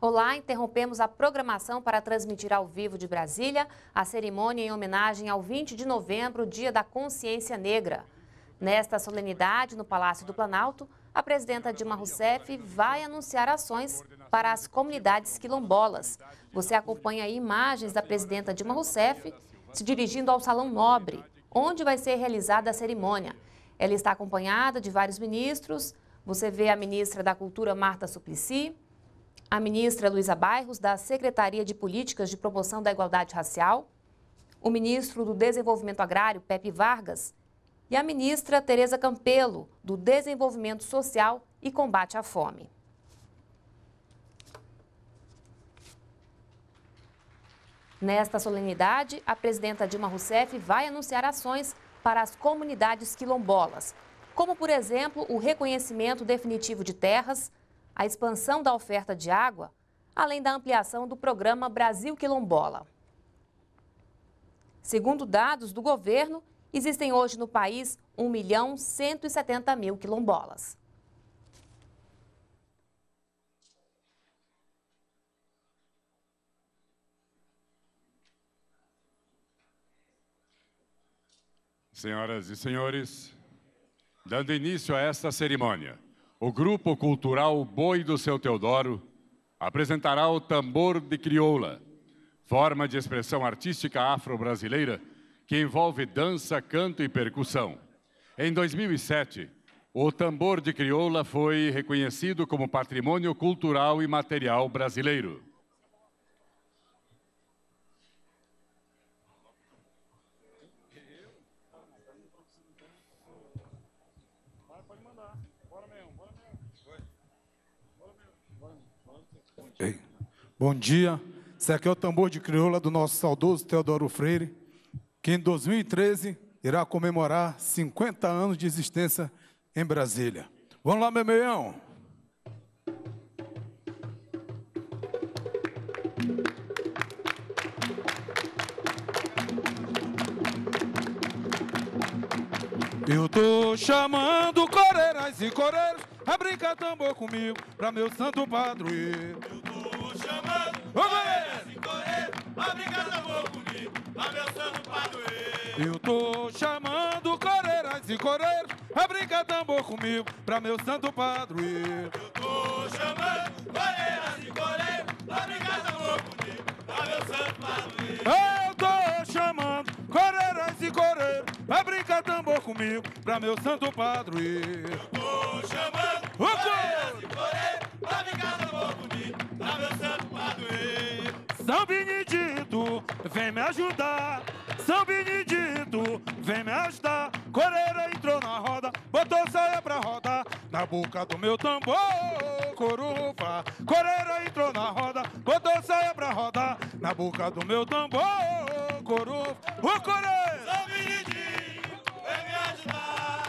Olá, interrompemos a programação para transmitir ao vivo de Brasília a cerimônia em homenagem ao 20 de novembro, Dia da Consciência Negra. Nesta solenidade, no Palácio do Planalto, a presidenta Dilma Rousseff vai anunciar ações para as comunidades quilombolas. Você acompanha aí imagens da presidenta Dilma Rousseff se dirigindo ao Salão Nobre, onde vai ser realizada a cerimônia. Ela está acompanhada de vários ministros. Você vê a ministra da Cultura, Marta Suplicy, a ministra Luísa Bairros, da Secretaria de Políticas de Promoção da Igualdade Racial, o ministro do Desenvolvimento Agrário, Pepe Vargas, e a ministra Tereza Campelo, do Desenvolvimento Social e Combate à Fome. Nesta solenidade, a presidenta Dilma Rousseff vai anunciar ações para as comunidades quilombolas, como, por exemplo, o reconhecimento definitivo de terras, a expansão da oferta de água, além da ampliação do programa Brasil Quilombola. Segundo dados do governo, existem hoje no país 1 milhão 170 mil quilombolas. Senhoras e senhores, dando início a esta cerimônia, o Grupo Cultural Boi do Seu Teodoro apresentará o tambor de crioula, forma de expressão artística afro-brasileira que envolve dança, canto e percussão. Em 2007, o tambor de crioula foi reconhecido como patrimônio cultural e material brasileiro. Bom dia. Esse aqui é o tambor de crioula do nosso saudoso Teodoro Freire, que em 2013 irá comemorar 50 anos de existência em Brasília. Vamos lá, meu meião. Eu tô chamando coreiras e coreiros a brincar tambor comigo, pra meu santo padroeiro comigo, Eu tô chamando coreiras e coreiros a brincar tambor comigo pra meu santo padroeiro. Eu tô chamando coreiras e coreiros a brincar tambor comigo pra meu santo padroeiro. Eu tô chamando coreiras e coreiros a brincar tambor comigo pra meu santo padroeiro. Eu tô chamando coreiras e coreiros pra brincar são Benedito, vem me ajudar. São Benedito, vem me ajudar. Coreira entrou na roda, botou saia pra rodar. Na boca do meu tambor, corufa. Coreira entrou na roda, botou saia pra rodar. Na boca do meu tambor, corufa. O coreira! São Benedito, vem me ajudar.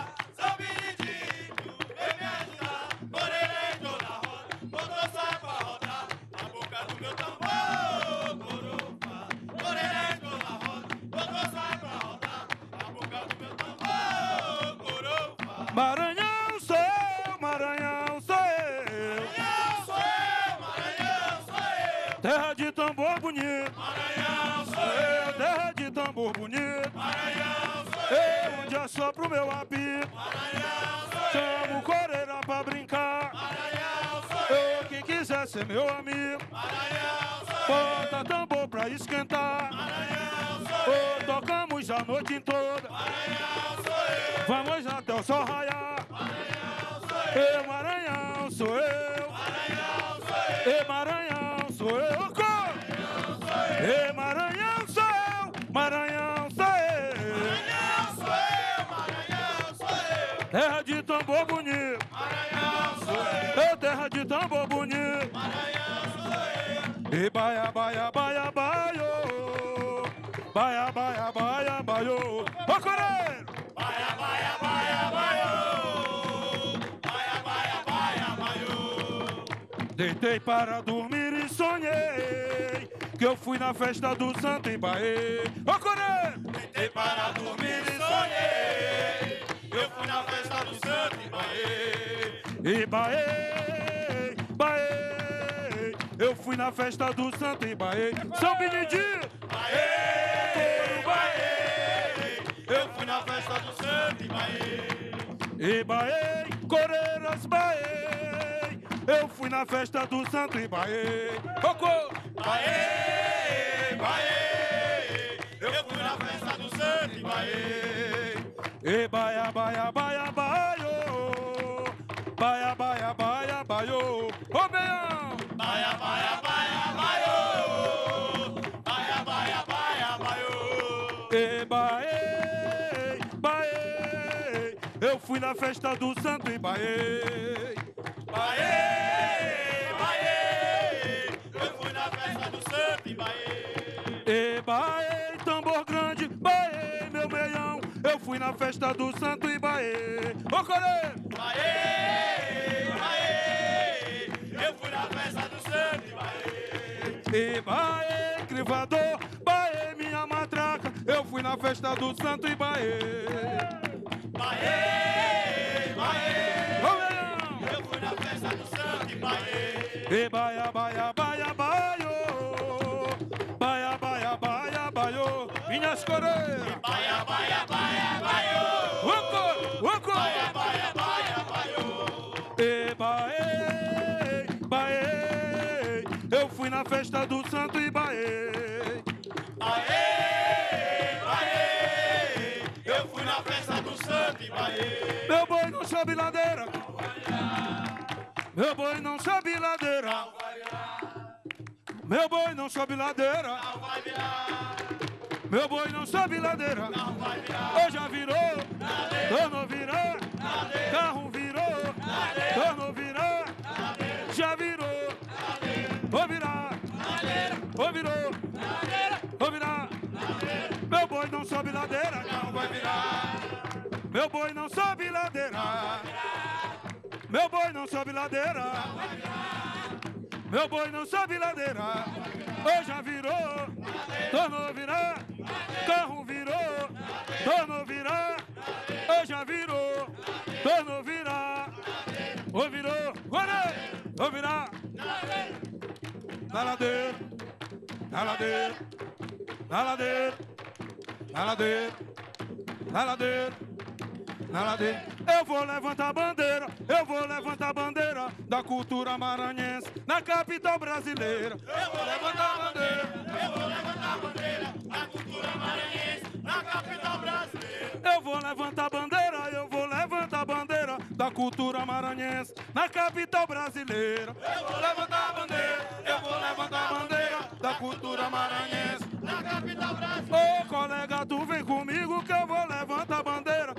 Maranhão sou eu, Maranhão sou eu. Maranhão sou eu, Maranhão sou eu. Terra de tambor bonito. Maranhão sou eu. Terra de tambor bonito. Maranhão sou eu. dia só pro meu apito. Maranhão sou eu. Chamo coreira pra brincar. Maranhão sou eu. eu. Quem quiser ser meu amigo. Maranhão sou eu. Bota tambor pra esquentar. Maranhão sou eu. Vamos a noite toda. Maranhão sou eu. Vamos até o sol raiar. Maranhão sou eu. Ei, Maranhão sou eu. Maranhão sou eu. Ei, Maranhão sou eu. Maranhão sou eu. Maranhão sou eu. Maranhão sou eu. Terra de tambor bonito. Maranhão sou eu. Ei, terra de tambor bonito. Maranhão sou eu. E baia, baia, baiô, ô coreiro! Baia, baia, baia, baio. Baia, baia, baia, baio. Deitei para dormir e sonhei que eu fui na festa do santo em Bahia. Ô coreiro! Deitei para dormir e sonhei que eu fui na festa do santo em Bahia. E Bahia, Bahia, eu fui na festa do santo em Bahia. São Benedito! Bahia! Bahia! Eu fui na festa do santo e Ibaê, Coreiras, Baê. Eu fui na festa do santo Ibaê. Cocô! Baê, Baê. Eu fui na festa do santo E Ibaia, baia, baia, baio. Baia, baia, baia. festa do santo Ibaê. Baê, baê, eu fui na festa do santo Ibaê. E baê, tambor grande, baê, meu meião, eu fui na festa do santo Ibaê. Ô, Corê! Baê, baê, eu fui na festa do santo Ibaê. E baê, crivador, baê, minha matraca, eu fui na festa do santo Ibaê. Baê! Eu fui na festa do E baia, baia, baia, baio. Baia, baia, baia, baio. Minhas coreias. E baia, baia, baia, baio. Wancor, wancor. Baia, baia, baia, baio. E baia, baia. Eu fui na festa do santo e Ibaê. sobe ladeira. Meu boi não sobe ladeira. Meu boi não sobe ladeira. Meu boi não sobe ladeira. Hoje já virou, dono virou, carro virou, dono virou, já virou. Vou virar, vou virou, vou virar. Meu boi não sobe ladeira. Não vai virar. Meu boi não sobe ladeira. Meu boi não sobe ladeira. Meu boi não sobe ladeira. Hoje já virou, tornou virar. Carro virou, tornou virar. Hoje já virou, tornou virar. Ou virou, ou né? virar. Na ladeira, na ladeira, na ladeira, na ladeira, na ladeira na ladeira. Eu vou levantar a bandeira, eu vou levantar a bandeira da cultura maranhense na capital brasileira. Eu vou levantar a bandeira, eu vou levantar a bandeira da cultura maranhense na capital brasileira. Eu vou levantar a bandeira, eu vou levantar a bandeira da cultura maranhense na capital brasileira. Eu vou levantar a bandeira, eu vou levantar a bandeira da cultura maranhense na capital brasileira. Ô colega, tu vem comigo que eu vou levantar a bandeira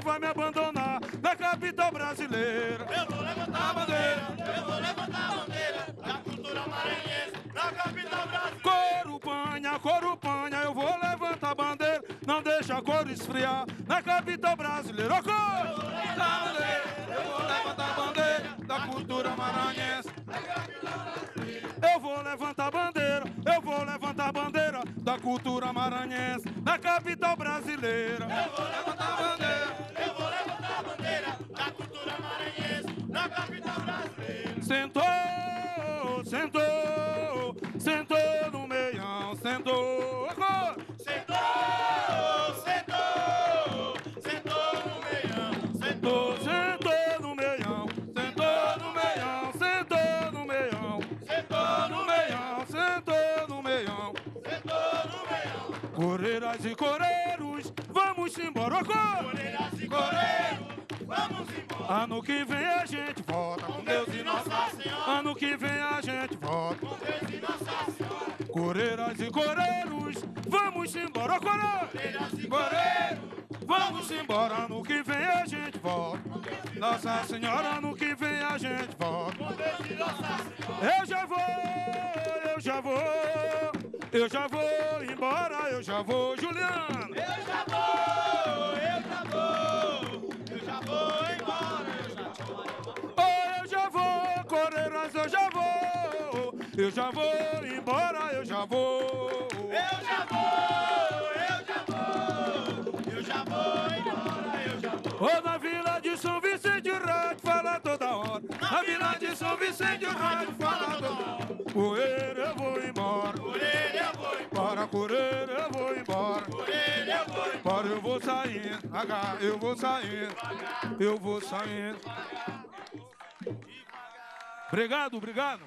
não vai me abandonar na capital brasileira. Eu vou levantar a bandeira, eu vou levantar a bandeira da cultura maranhense na capital brasileira. Corupanha, corupanha, eu vou levantar a bandeira, não deixa a cor esfriar na capital brasileira. Oh, cor! Eu vou levantar a bandeira, eu vou levantar a bandeira da cultura maranhense na capital brasileira. Eu vou levantar a bandeira, eu vou levantar a bandeira da cultura maranhense na capital brasileira. Eu vou levantar Sentou, sentou, sentou no meião, sentou. Sentou, sentou, sentou no meião, sentou. Sentou no meião, sentou no meião, sentou no meião, sentou no meião, sentou no meião, sentou no meião. Coreiras e coreiros, vamos embora, Coreiras e coreiros, vamos embora. Ano ah, que vem a gente volta com Deus e Nossa Senhora. Ano que vem a gente volta com Deus e Nossa Senhora. Coreiras e coreiros, vamos embora, coreiras e coreiros. Vamos embora, ano que vem a gente volta. Nossa Senhora, ano que vem a gente volta. Eu já vou, eu já vou, eu já vou embora, eu já vou, Juliana. Eu já vou. mas eu já vou, eu já vou embora, eu já vou. Eu já vou, eu já vou, eu já vou embora, eu já vou. Ou na vila de São Vicente, o rádio fala toda hora. Na, vila de São Vicente, o rádio fala toda hora. Coreira, eu vou embora. Coreira, eu vou embora. Coreira, eu vou embora. Coreira, eu vou embora. Eu vou saindo, H, eu vou saindo. Eu vou saindo. Obrigado, obrigado.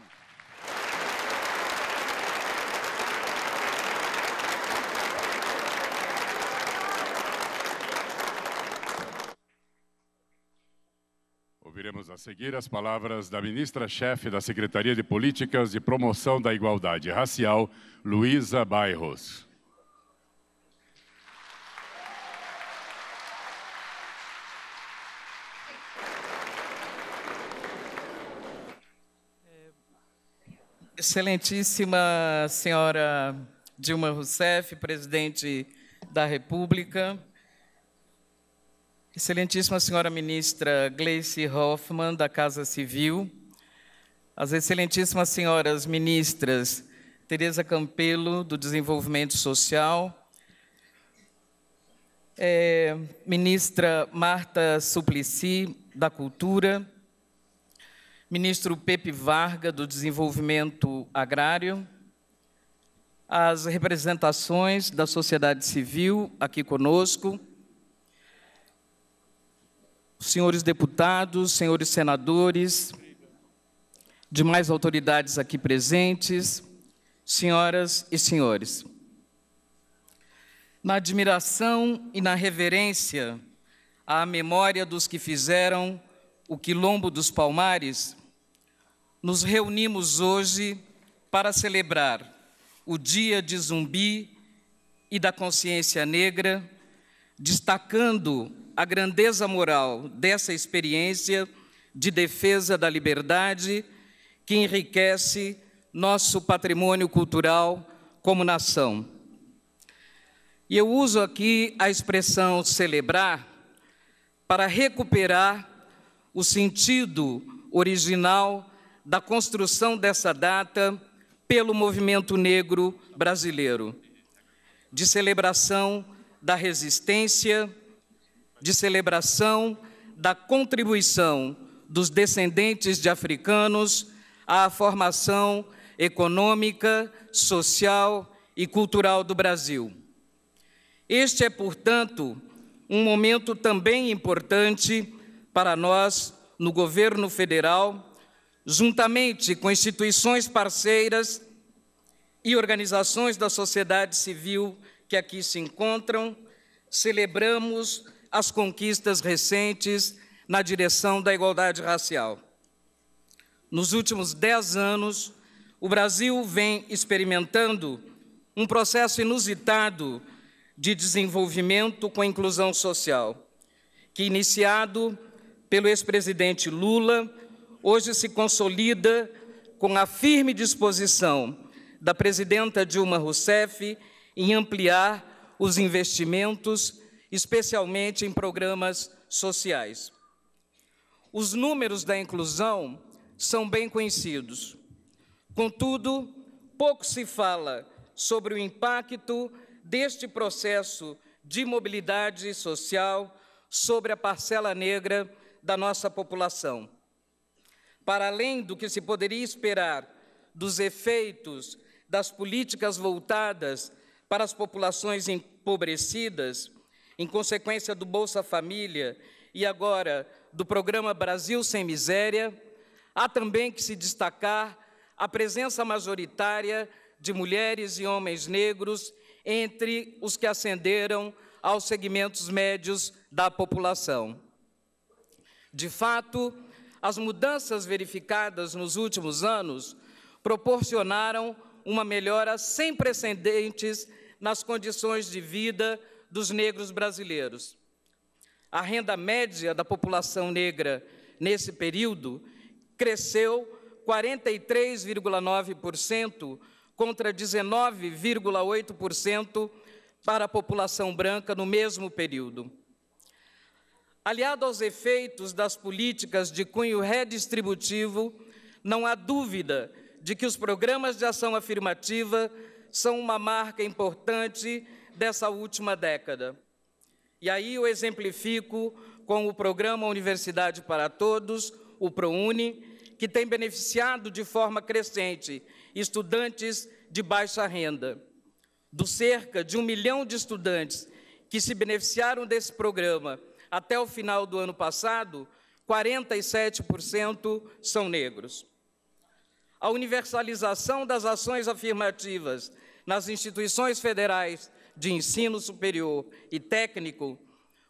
Ouviremos a seguir as palavras da ministra-chefe da Secretaria de Políticas de Promoção da Igualdade Racial, Luísa Bairros. Excelentíssima senhora Dilma Rousseff, presidente da República, Excelentíssima senhora ministra Gleice Hoffmann, da Casa Civil, as excelentíssimas senhoras ministras Tereza Campelo, do Desenvolvimento Social, é, ministra Marta Suplicy, da Cultura, ministro Pepe Varga, do Desenvolvimento Agrário, as representações da sociedade civil aqui conosco, senhores deputados, senhores senadores, demais autoridades aqui presentes, senhoras e senhores. Na admiração e na reverência à memória dos que fizeram o Quilombo dos Palmares, nos reunimos hoje para celebrar o Dia de Zumbi e da Consciência Negra, destacando a grandeza moral dessa experiência de defesa da liberdade que enriquece nosso patrimônio cultural como nação. E eu uso aqui a expressão celebrar para recuperar o sentido original da construção dessa data pelo movimento negro brasileiro, de celebração da resistência, de celebração da contribuição dos descendentes de africanos à formação econômica, social e cultural do Brasil. Este é, portanto, um momento também importante para nós no governo federal juntamente com instituições parceiras e organizações da sociedade civil que aqui se encontram, celebramos as conquistas recentes na direção da igualdade racial. Nos últimos dez anos, o Brasil vem experimentando um processo inusitado de desenvolvimento com a inclusão social, que, iniciado pelo ex-presidente Lula, hoje se consolida com a firme disposição da presidenta Dilma Rousseff em ampliar os investimentos, especialmente em programas sociais. Os números da inclusão são bem conhecidos. Contudo, pouco se fala sobre o impacto deste processo de mobilidade social sobre a parcela negra da nossa população para além do que se poderia esperar dos efeitos das políticas voltadas para as populações empobrecidas, em consequência do Bolsa Família e agora do programa Brasil Sem Miséria, há também que se destacar a presença majoritária de mulheres e homens negros entre os que ascenderam aos segmentos médios da população. De fato, as mudanças verificadas nos últimos anos proporcionaram uma melhora sem precedentes nas condições de vida dos negros brasileiros. A renda média da população negra nesse período cresceu 43,9% contra 19,8% para a população branca no mesmo período. Aliado aos efeitos das políticas de cunho redistributivo, não há dúvida de que os programas de ação afirmativa são uma marca importante dessa última década. E aí eu exemplifico com o programa Universidade para Todos, o ProUni, que tem beneficiado de forma crescente estudantes de baixa renda. do cerca de um milhão de estudantes que se beneficiaram desse programa até o final do ano passado, 47% são negros. A universalização das ações afirmativas nas instituições federais de ensino superior e técnico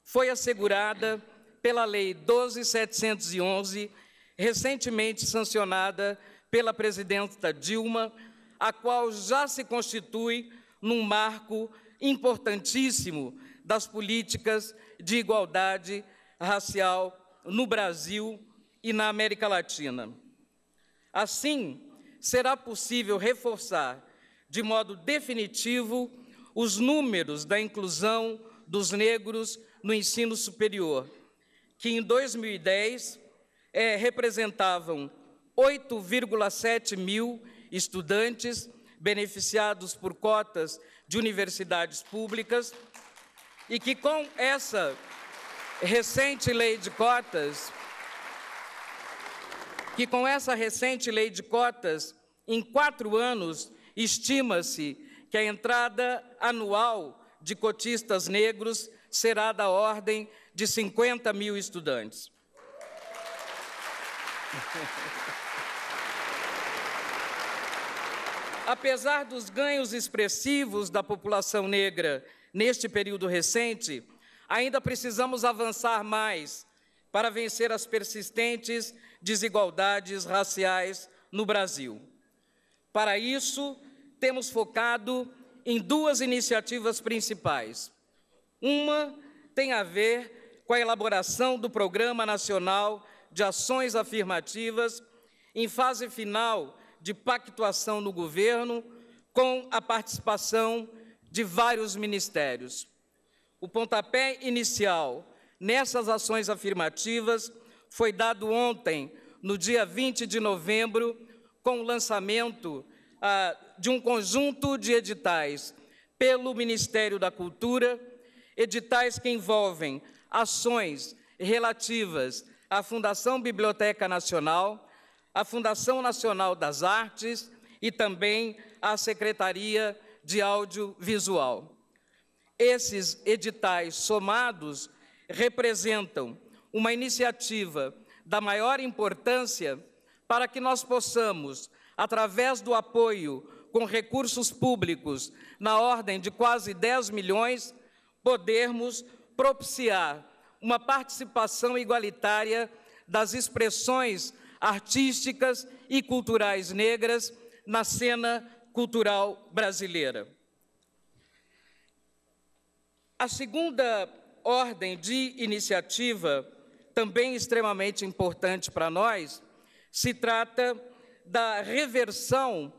foi assegurada pela Lei 12711, recentemente sancionada pela presidenta Dilma, a qual já se constitui num marco importantíssimo das políticas de igualdade racial no Brasil e na América Latina. Assim, será possível reforçar de modo definitivo os números da inclusão dos negros no ensino superior, que em 2010 é, eh, representavam 8,7 mil estudantes beneficiados por cotas de universidades públicas e que com essa recente lei de cotas, que com essa recente lei de cotas, em quatro anos, estima-se que a entrada anual de cotistas negros será da ordem de 50 mil estudantes. Apesar dos ganhos expressivos da população negra neste período recente, ainda precisamos avançar mais para vencer as persistentes desigualdades raciais no Brasil. Para isso, temos focado em duas iniciativas principais. Uma tem a ver com a elaboração do Programa Nacional de Ações Afirmativas, em fase final de pactuação no governo, com a participação de vários ministérios. O pontapé inicial nessas ações afirmativas foi dado ontem, no dia 20 de novembro, com o lançamento ah, de um conjunto de editais pelo Ministério da Cultura, editais que envolvem ações relativas à Fundação Biblioteca Nacional, à Fundação Nacional das Artes e também à Secretaria de audiovisual. Esses editais somados representam uma iniciativa da maior importância para que nós possamos, através do apoio com recursos públicos, na ordem de quase 10 milhões, podermos propiciar uma participação igualitária das expressões artísticas e culturais negras na cena cultural brasileira. A segunda ordem de iniciativa, também extremamente importante para nós, se trata da reversão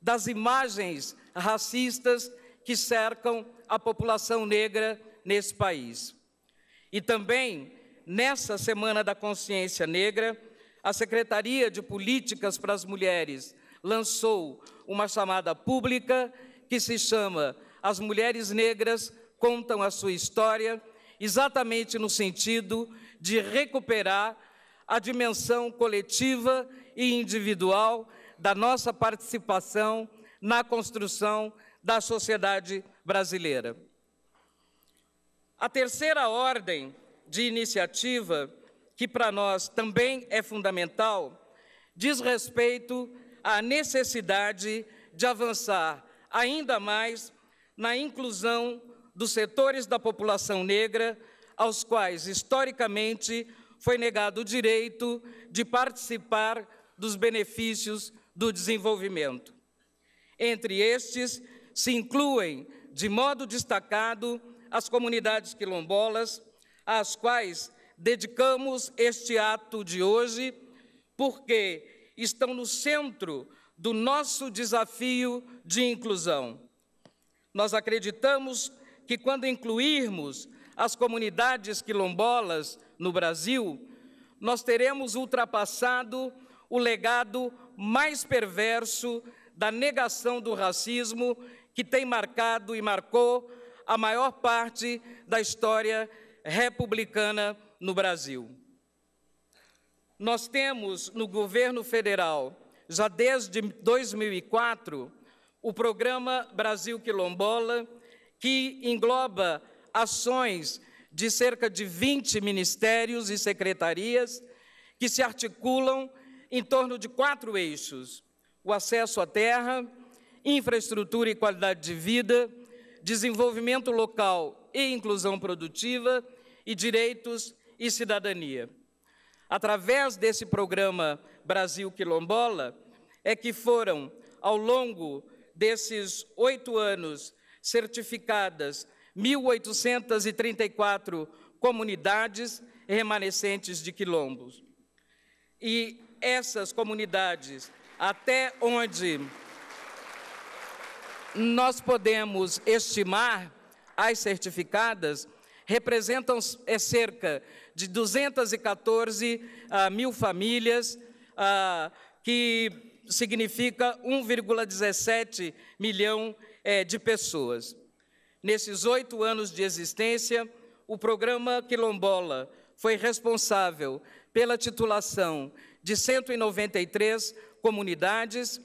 das imagens racistas que cercam a população negra nesse país. E também, nessa Semana da Consciência Negra, a Secretaria de Políticas para as Mulheres lançou uma chamada pública que se chama As Mulheres Negras Contam a Sua História, exatamente no sentido de recuperar a dimensão coletiva e individual da nossa participação na construção da sociedade brasileira. A terceira ordem de iniciativa, que para nós também é fundamental, diz respeito a necessidade de avançar ainda mais na inclusão dos setores da população negra aos quais, historicamente, foi negado o direito de participar dos benefícios do desenvolvimento. Entre estes, se incluem, de modo destacado, as comunidades quilombolas, às quais dedicamos este ato de hoje, porque estão no centro do nosso desafio de inclusão. Nós acreditamos que, quando incluirmos as comunidades quilombolas no Brasil, nós teremos ultrapassado o legado mais perverso da negação do racismo que tem marcado e marcou a maior parte da história republicana no Brasil nós temos no governo federal, já desde 2004, o programa Brasil Quilombola, que engloba ações de cerca de 20 ministérios e secretarias que se articulam em torno de quatro eixos: o acesso à terra, infraestrutura e qualidade de vida, desenvolvimento local e inclusão produtiva e direitos e cidadania através desse programa Brasil Quilombola, é que foram, ao longo desses oito anos, certificadas 1.834 comunidades remanescentes de quilombos. E essas comunidades, até onde nós podemos estimar as certificadas, representam é cerca de 214 ah, mil famílias, ah, que significa 1,17 milhão eh, de pessoas. Nesses oito anos de existência, o programa Quilombola foi responsável pela titulação de 193 comunidades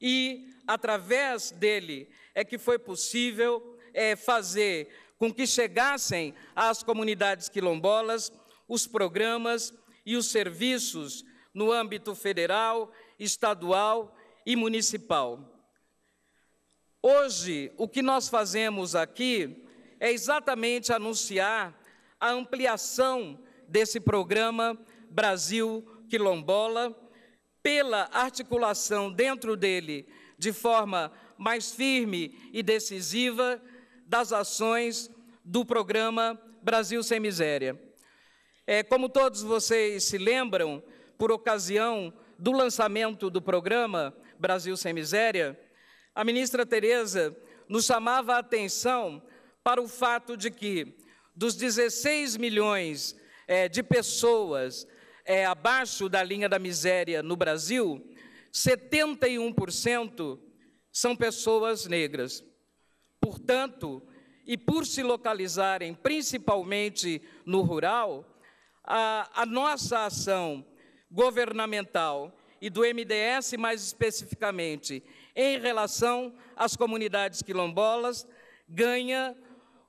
e, através dele, é que foi possível é, fazer com que chegassem às comunidades quilombolas os programas e os serviços no âmbito federal, estadual e municipal. Hoje, o que nós fazemos aqui é exatamente anunciar a ampliação desse programa Brasil Quilombola, pela articulação dentro dele de forma mais firme e decisiva das ações do programa Brasil Sem Miséria. É, como todos vocês se lembram, por ocasião do lançamento do programa Brasil Sem Miséria, a ministra Tereza nos chamava a atenção para o fato de que, dos 16 milhões é, de pessoas é, abaixo da linha da miséria no Brasil, 71% são pessoas negras. Portanto, e por se localizarem principalmente no rural, a, a nossa ação governamental e do MDS mais especificamente em relação às comunidades quilombolas ganha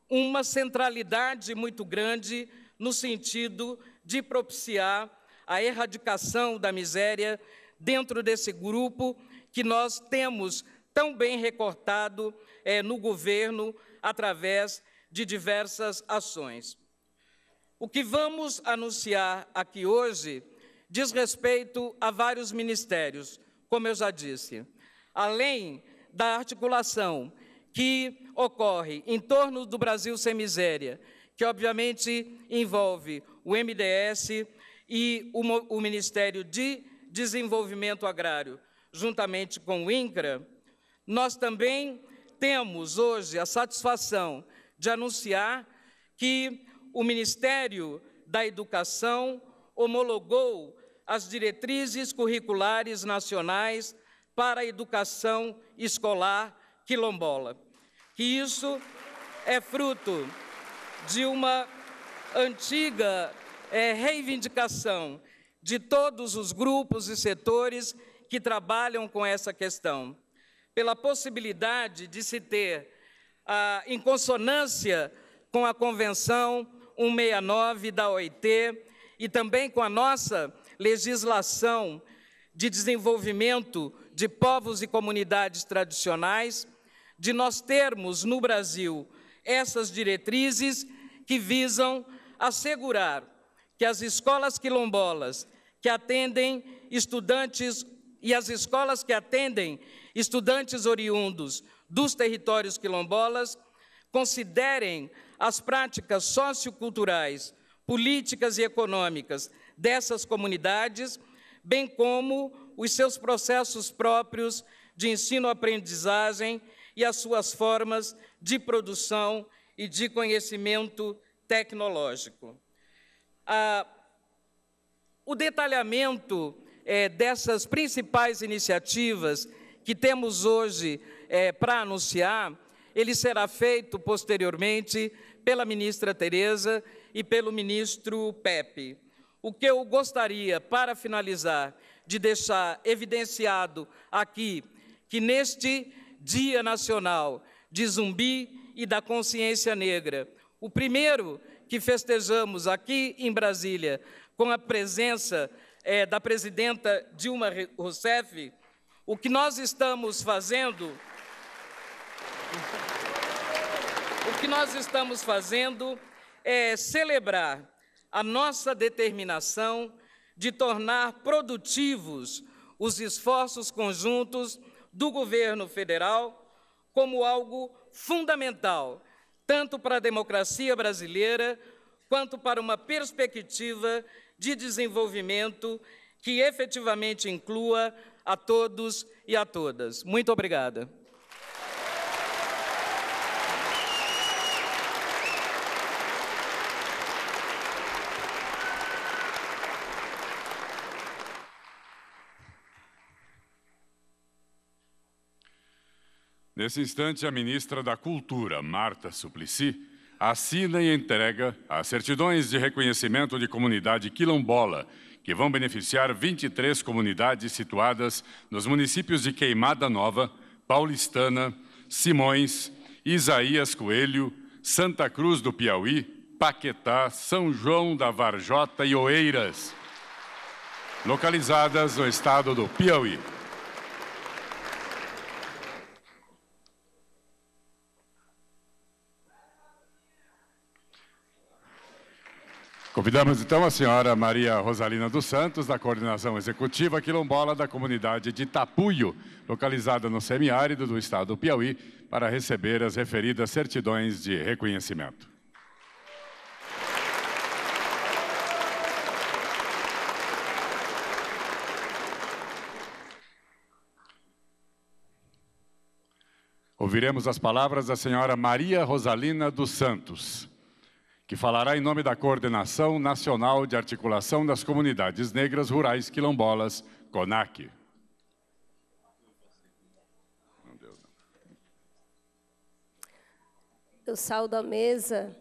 uma centralidade muito grande no sentido de propiciar a erradicação da miséria dentro desse grupo que nós temos tão bem recortado é, no governo através de diversas ações. O que vamos anunciar aqui hoje diz respeito a vários ministérios, como eu já disse, além da articulação que ocorre em torno do Brasil sem miséria, que obviamente envolve o MDS e o, Ministério de Desenvolvimento Agrário, juntamente com o INCRA, nós também temos hoje a satisfação de anunciar que o Ministério da Educação homologou as diretrizes curriculares nacionais para a educação escolar quilombola. Que isso é fruto de uma antiga é, reivindicação de todos os grupos e setores que trabalham com essa questão pela possibilidade de se ter, ah, em consonância com a Convenção 169 da OIT e também com a nossa legislação de desenvolvimento de povos e comunidades tradicionais, de nós termos no Brasil essas diretrizes que visam assegurar que as escolas quilombolas que atendem estudantes e as escolas que atendem estudantes oriundos dos territórios quilombolas considerem as práticas socioculturais, políticas e econômicas dessas comunidades, bem como os seus processos próprios de ensino-aprendizagem e as suas formas de produção e de conhecimento tecnológico. Ah, o detalhamento é, dessas principais iniciativas que temos hoje é, para anunciar, ele será feito posteriormente pela ministra Tereza e pelo ministro Pepe. O que eu gostaria, para finalizar, de deixar evidenciado aqui, que neste Dia Nacional de Zumbi e da Consciência Negra, o primeiro que festejamos aqui em Brasília, com a presença é, da presidenta Dilma Rousseff, o que nós estamos fazendo. O que nós estamos fazendo é celebrar a nossa determinação de tornar produtivos os esforços conjuntos do governo federal como algo fundamental, tanto para a democracia brasileira quanto para uma perspectiva de desenvolvimento que efetivamente inclua a todos e a todas. Muito obrigada. Nesse instante, a ministra da Cultura, Marta Suplicy, assina e entrega as certidões de reconhecimento de comunidade quilombola que vão beneficiar 23 comunidades situadas nos municípios de Queimada Nova, Paulistana, Simões, Isaías Coelho, Santa Cruz do Piauí, Paquetá, São João da Varjota e Oeiras, localizadas no estado do Piauí. Convidamos então a senhora Maria Rosalina dos Santos, da Coordenação Executiva Quilombola da comunidade de Tapuio, localizada no semiárido do estado do Piauí, para receber as referidas certidões de reconhecimento. Ouviremos as palavras da senhora Maria Rosalina dos Santos que falará em nome da Coordenação Nacional de Articulação das Comunidades Negras Rurais Quilombolas, CONAC. Eu saldo a mesa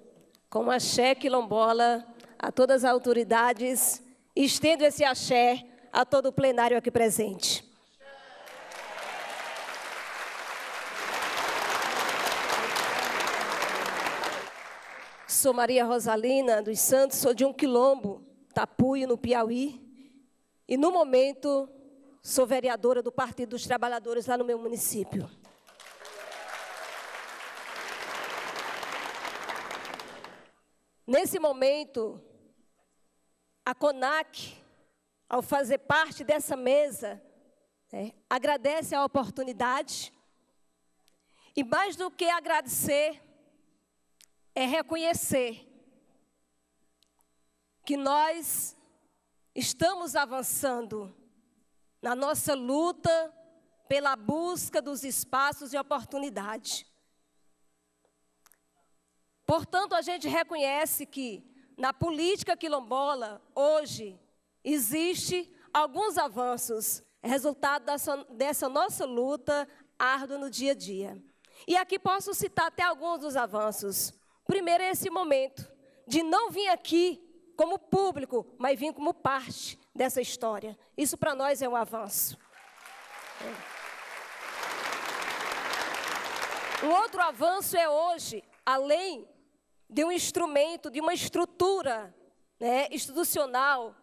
com axé quilombola a todas as autoridades, estendo esse axé a todo o plenário aqui presente. Sou Maria Rosalina dos Santos, sou de um quilombo, Tapuio, no Piauí. E no momento sou vereadora do Partido dos Trabalhadores lá no meu município. Nesse momento, a CONAC, ao fazer parte dessa mesa, né, agradece a oportunidade e, mais do que agradecer, é reconhecer que nós estamos avançando na nossa luta pela busca dos espaços de oportunidade. Portanto, a gente reconhece que na política quilombola, hoje, existe alguns avanços, é resultado dessa, dessa nossa luta árdua no dia a dia. E aqui posso citar até alguns dos avanços. Primeiro é esse momento de não vir aqui como público, mas vir como parte dessa história. Isso para nós é um avanço. É. Um outro avanço é hoje, além de um instrumento, de uma estrutura né, institucional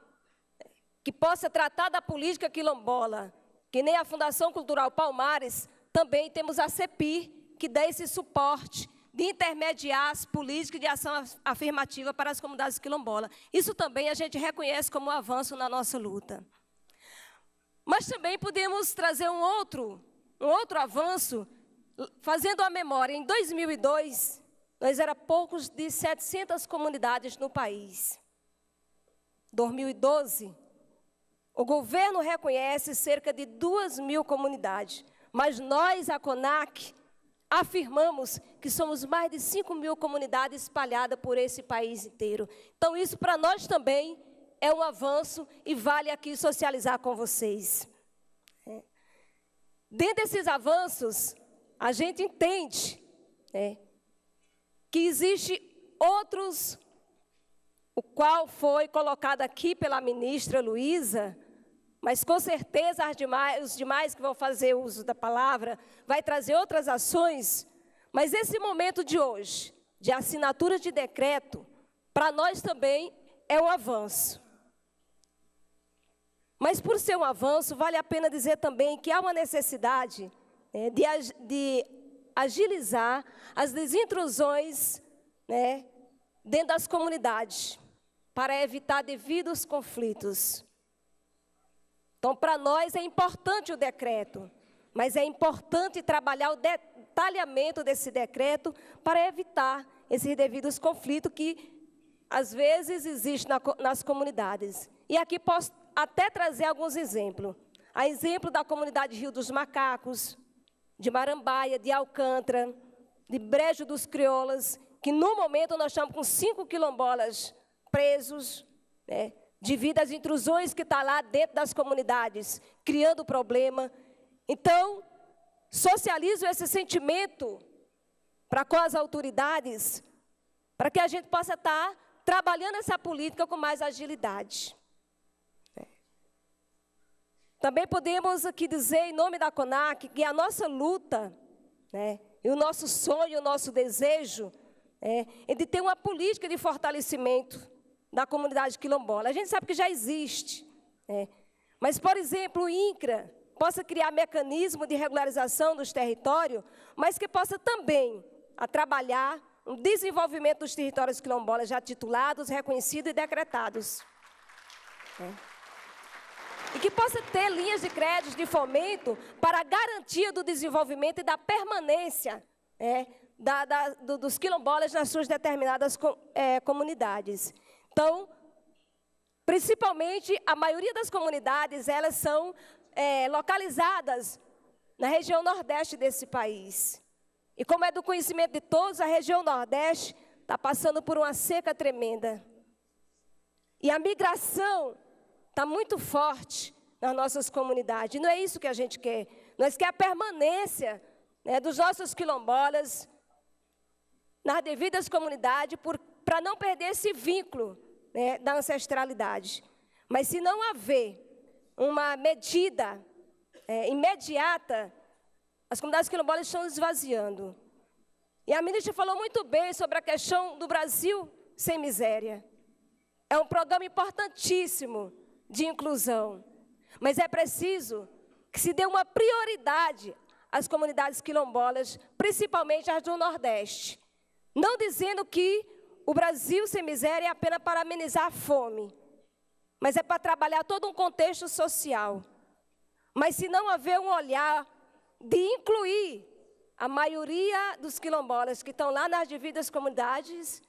que possa tratar da política quilombola, que nem a Fundação Cultural Palmares, também temos a CEPI, que dá esse suporte de intermediar as políticas de ação afirmativa para as comunidades quilombolas. Isso também a gente reconhece como um avanço na nossa luta. Mas também podemos trazer um outro, um outro avanço, fazendo a memória. Em 2002, nós era poucos de 700 comunidades no país. 2012, o governo reconhece cerca de 2 mil comunidades, mas nós, a CONAC, afirmamos que somos mais de 5 mil comunidades espalhadas por esse país inteiro. Então, isso para nós também é um avanço e vale aqui socializar com vocês. É. Dentro desses avanços, a gente entende é, que existe outros, o qual foi colocado aqui pela ministra Luísa, mas com certeza demais, os demais que vão fazer uso da palavra vai trazer outras ações. Mas esse momento de hoje, de assinatura de decreto, para nós também é um avanço. Mas por ser um avanço, vale a pena dizer também que há uma necessidade né, de, de, agilizar as desintrusões né, dentro das comunidades, para evitar devidos conflitos. Então, para nós é importante o decreto, mas é importante trabalhar o detalhamento desse decreto para evitar esses devidos conflitos que às vezes existe nas comunidades. E aqui posso até trazer alguns exemplos. A exemplo da comunidade Rio dos Macacos, de Marambaia, de Alcântara, de Brejo dos Crioulas, que no momento nós estamos com cinco quilombolas presos, né? devido às intrusões que está lá dentro das comunidades, criando problema. Então, socializo esse sentimento para com as autoridades, para que a gente possa estar tá trabalhando essa política com mais agilidade. É. Também podemos aqui dizer, em nome da CONAC, que a nossa luta, né, e o nosso sonho, o nosso desejo, é, é de ter uma política de fortalecimento da comunidade quilombola. A gente sabe que já existe. Né? Mas, por exemplo, o INCRA possa criar mecanismo de regularização dos territórios, mas que possa também a trabalhar o desenvolvimento dos territórios quilombolas já titulados, reconhecidos e decretados. É. E que possa ter linhas de créditos de fomento para a garantia do desenvolvimento e da permanência é, da, da, do, dos quilombolas nas suas determinadas é, comunidades. Então, principalmente a maioria das comunidades, elas são é, localizadas na região nordeste desse país. E como é do conhecimento de todos, a região nordeste está passando por uma seca tremenda. E a migração está muito forte nas nossas comunidades. E não é isso que a gente quer. Nós queremos a permanência né, dos nossos quilombolas nas devidas comunidades para não perder esse vínculo né, da ancestralidade. Mas se não haver uma medida é, imediata, as comunidades quilombolas estão esvaziando. E a ministra falou muito bem sobre a questão do Brasil sem miséria. É um programa importantíssimo de inclusão, mas é preciso que se dê uma prioridade às comunidades quilombolas, principalmente as do Nordeste. Não dizendo que o Brasil sem miséria é apenas para amenizar a fome, mas é para trabalhar todo um contexto social. Mas se não haver um olhar de incluir a maioria dos quilombolas que estão lá nas devidas comunidades,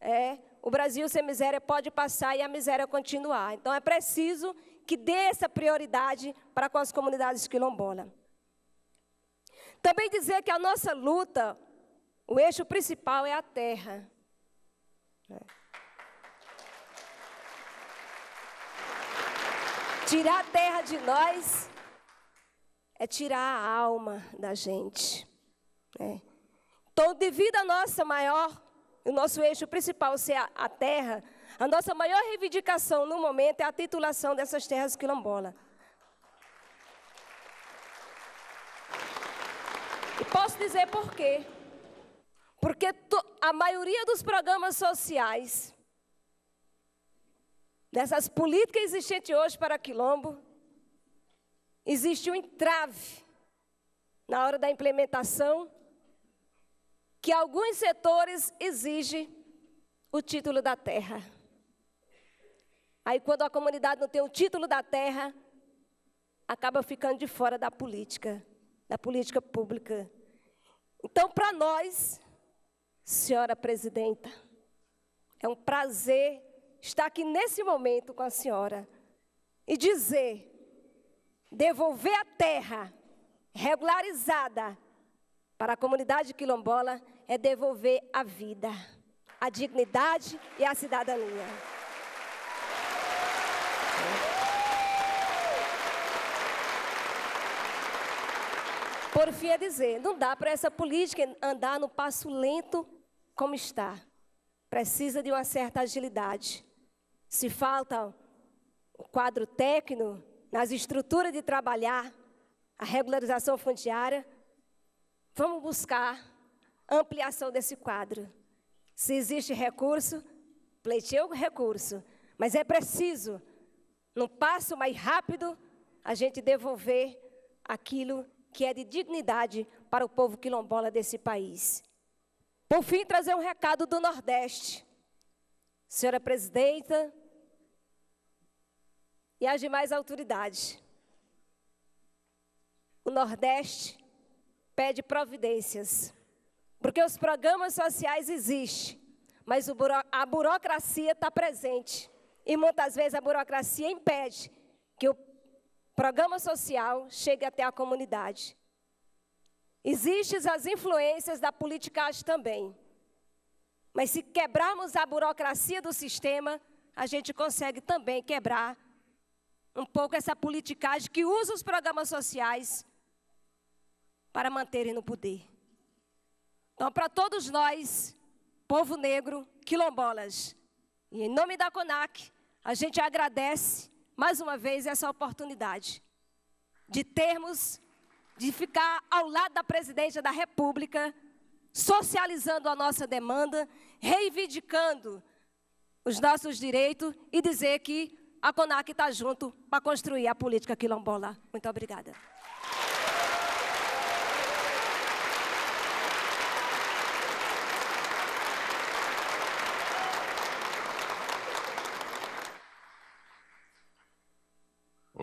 é, o Brasil sem miséria pode passar e a miséria continuar. Então é preciso que dê essa prioridade para com as comunidades quilombolas. Também dizer que a nossa luta, o eixo principal é a terra. É. Tirar a terra de nós é tirar a alma da gente. É. Então, devido a nossa maior, o nosso eixo principal ser a, a terra, a nossa maior reivindicação no momento é a titulação dessas terras quilombolas. E posso dizer por quê? Porque a maioria dos programas sociais, dessas políticas existentes hoje para quilombo, existe um entrave na hora da implementação que alguns setores exigem o título da terra. Aí, quando a comunidade não tem o título da terra, acaba ficando de fora da política, da política pública. Então, para nós, senhora presidenta. É um prazer estar aqui nesse momento com a senhora e dizer: devolver a terra regularizada para a comunidade quilombola é devolver a vida, a dignidade e a cidadania. Porfia é dizer, não dá para essa política andar no passo lento como está. Precisa de uma certa agilidade. Se falta o quadro técnico nas estruturas de trabalhar, a regularização fundiária, vamos buscar ampliação desse quadro. Se existe recurso, pleiteia o recurso, mas é preciso, num passo mais rápido, a gente devolver aquilo que é de dignidade para o povo quilombola desse país. Por fim, trazer um recado do Nordeste. Senhora Presidenta e as demais autoridades. O Nordeste pede providências, porque os programas sociais existem, mas buro a burocracia está presente. E muitas vezes a burocracia impede que o programa social chegue até a comunidade. Existem as influências da politicagem também. Mas se quebrarmos a burocracia do sistema, a gente consegue também quebrar um pouco essa politicagem que usa os programas sociais para manterem no poder. Então, para todos nós, povo negro, quilombolas, e em nome da CONAC, a gente agradece mais uma vez, essa oportunidade de termos, de ficar ao lado da presidente da República, socializando a nossa demanda, reivindicando os nossos direitos e dizer que a CONAC está junto para construir a política quilombola. Muito obrigada.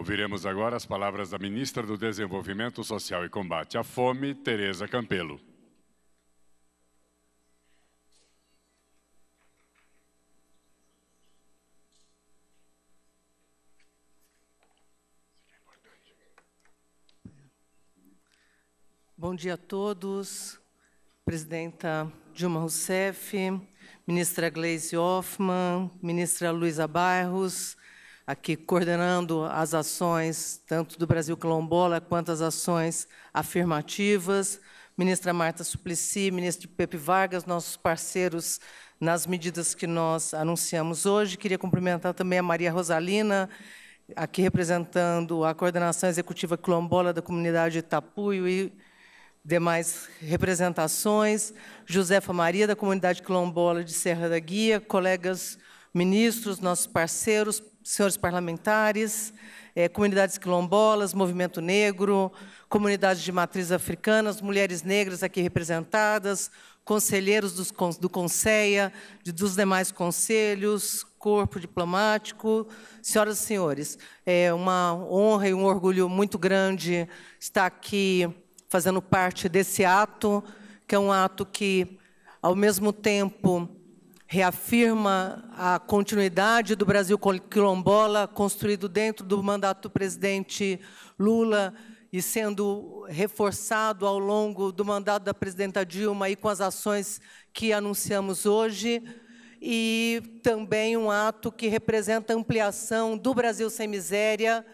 Ouviremos agora as palavras da ministra do Desenvolvimento Social e Combate à Fome, Tereza Campelo. Bom dia a todos, presidenta Dilma Rousseff, ministra Gleisi Hoffmann, ministra Luiza Bairros, aqui coordenando as ações, tanto do Brasil Quilombola, quanto as ações afirmativas, ministra Marta Suplicy, ministro Pepe Vargas, nossos parceiros nas medidas que nós anunciamos hoje. Queria cumprimentar também a Maria Rosalina, aqui representando a coordenação executiva quilombola da comunidade Itapuio e demais representações, Josefa Maria, da comunidade quilombola de Serra da Guia, colegas ministros, nossos parceiros, senhores parlamentares, é, comunidades quilombolas, movimento negro, comunidades de matriz africanas, mulheres negras aqui representadas, conselheiros dos, do Conceia, de, dos demais conselhos, corpo diplomático. Senhoras e senhores, é uma honra e um orgulho muito grande estar aqui fazendo parte desse ato, que é um ato que, ao mesmo tempo, reafirma a continuidade do Brasil quilombola, construído dentro do mandato do presidente Lula e sendo reforçado ao longo do mandato da presidenta Dilma e com as ações que anunciamos hoje, e também um ato que representa a ampliação do Brasil sem miséria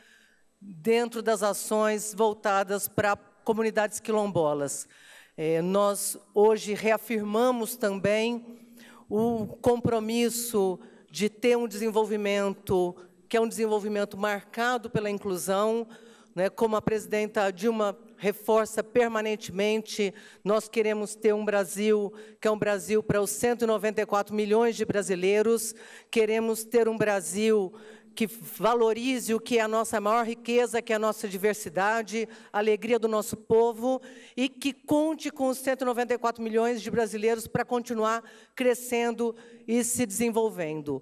dentro das ações voltadas para comunidades quilombolas. É, nós hoje reafirmamos também o compromisso de ter um desenvolvimento que é um desenvolvimento marcado pela inclusão, né, como a presidenta Dilma reforça permanentemente, nós queremos ter um Brasil que é um Brasil para os 194 milhões de brasileiros, queremos ter um Brasil que valorize o que é a nossa maior riqueza, que é a nossa diversidade, a alegria do nosso povo, e que conte com os 194 milhões de brasileiros para continuar crescendo e se desenvolvendo.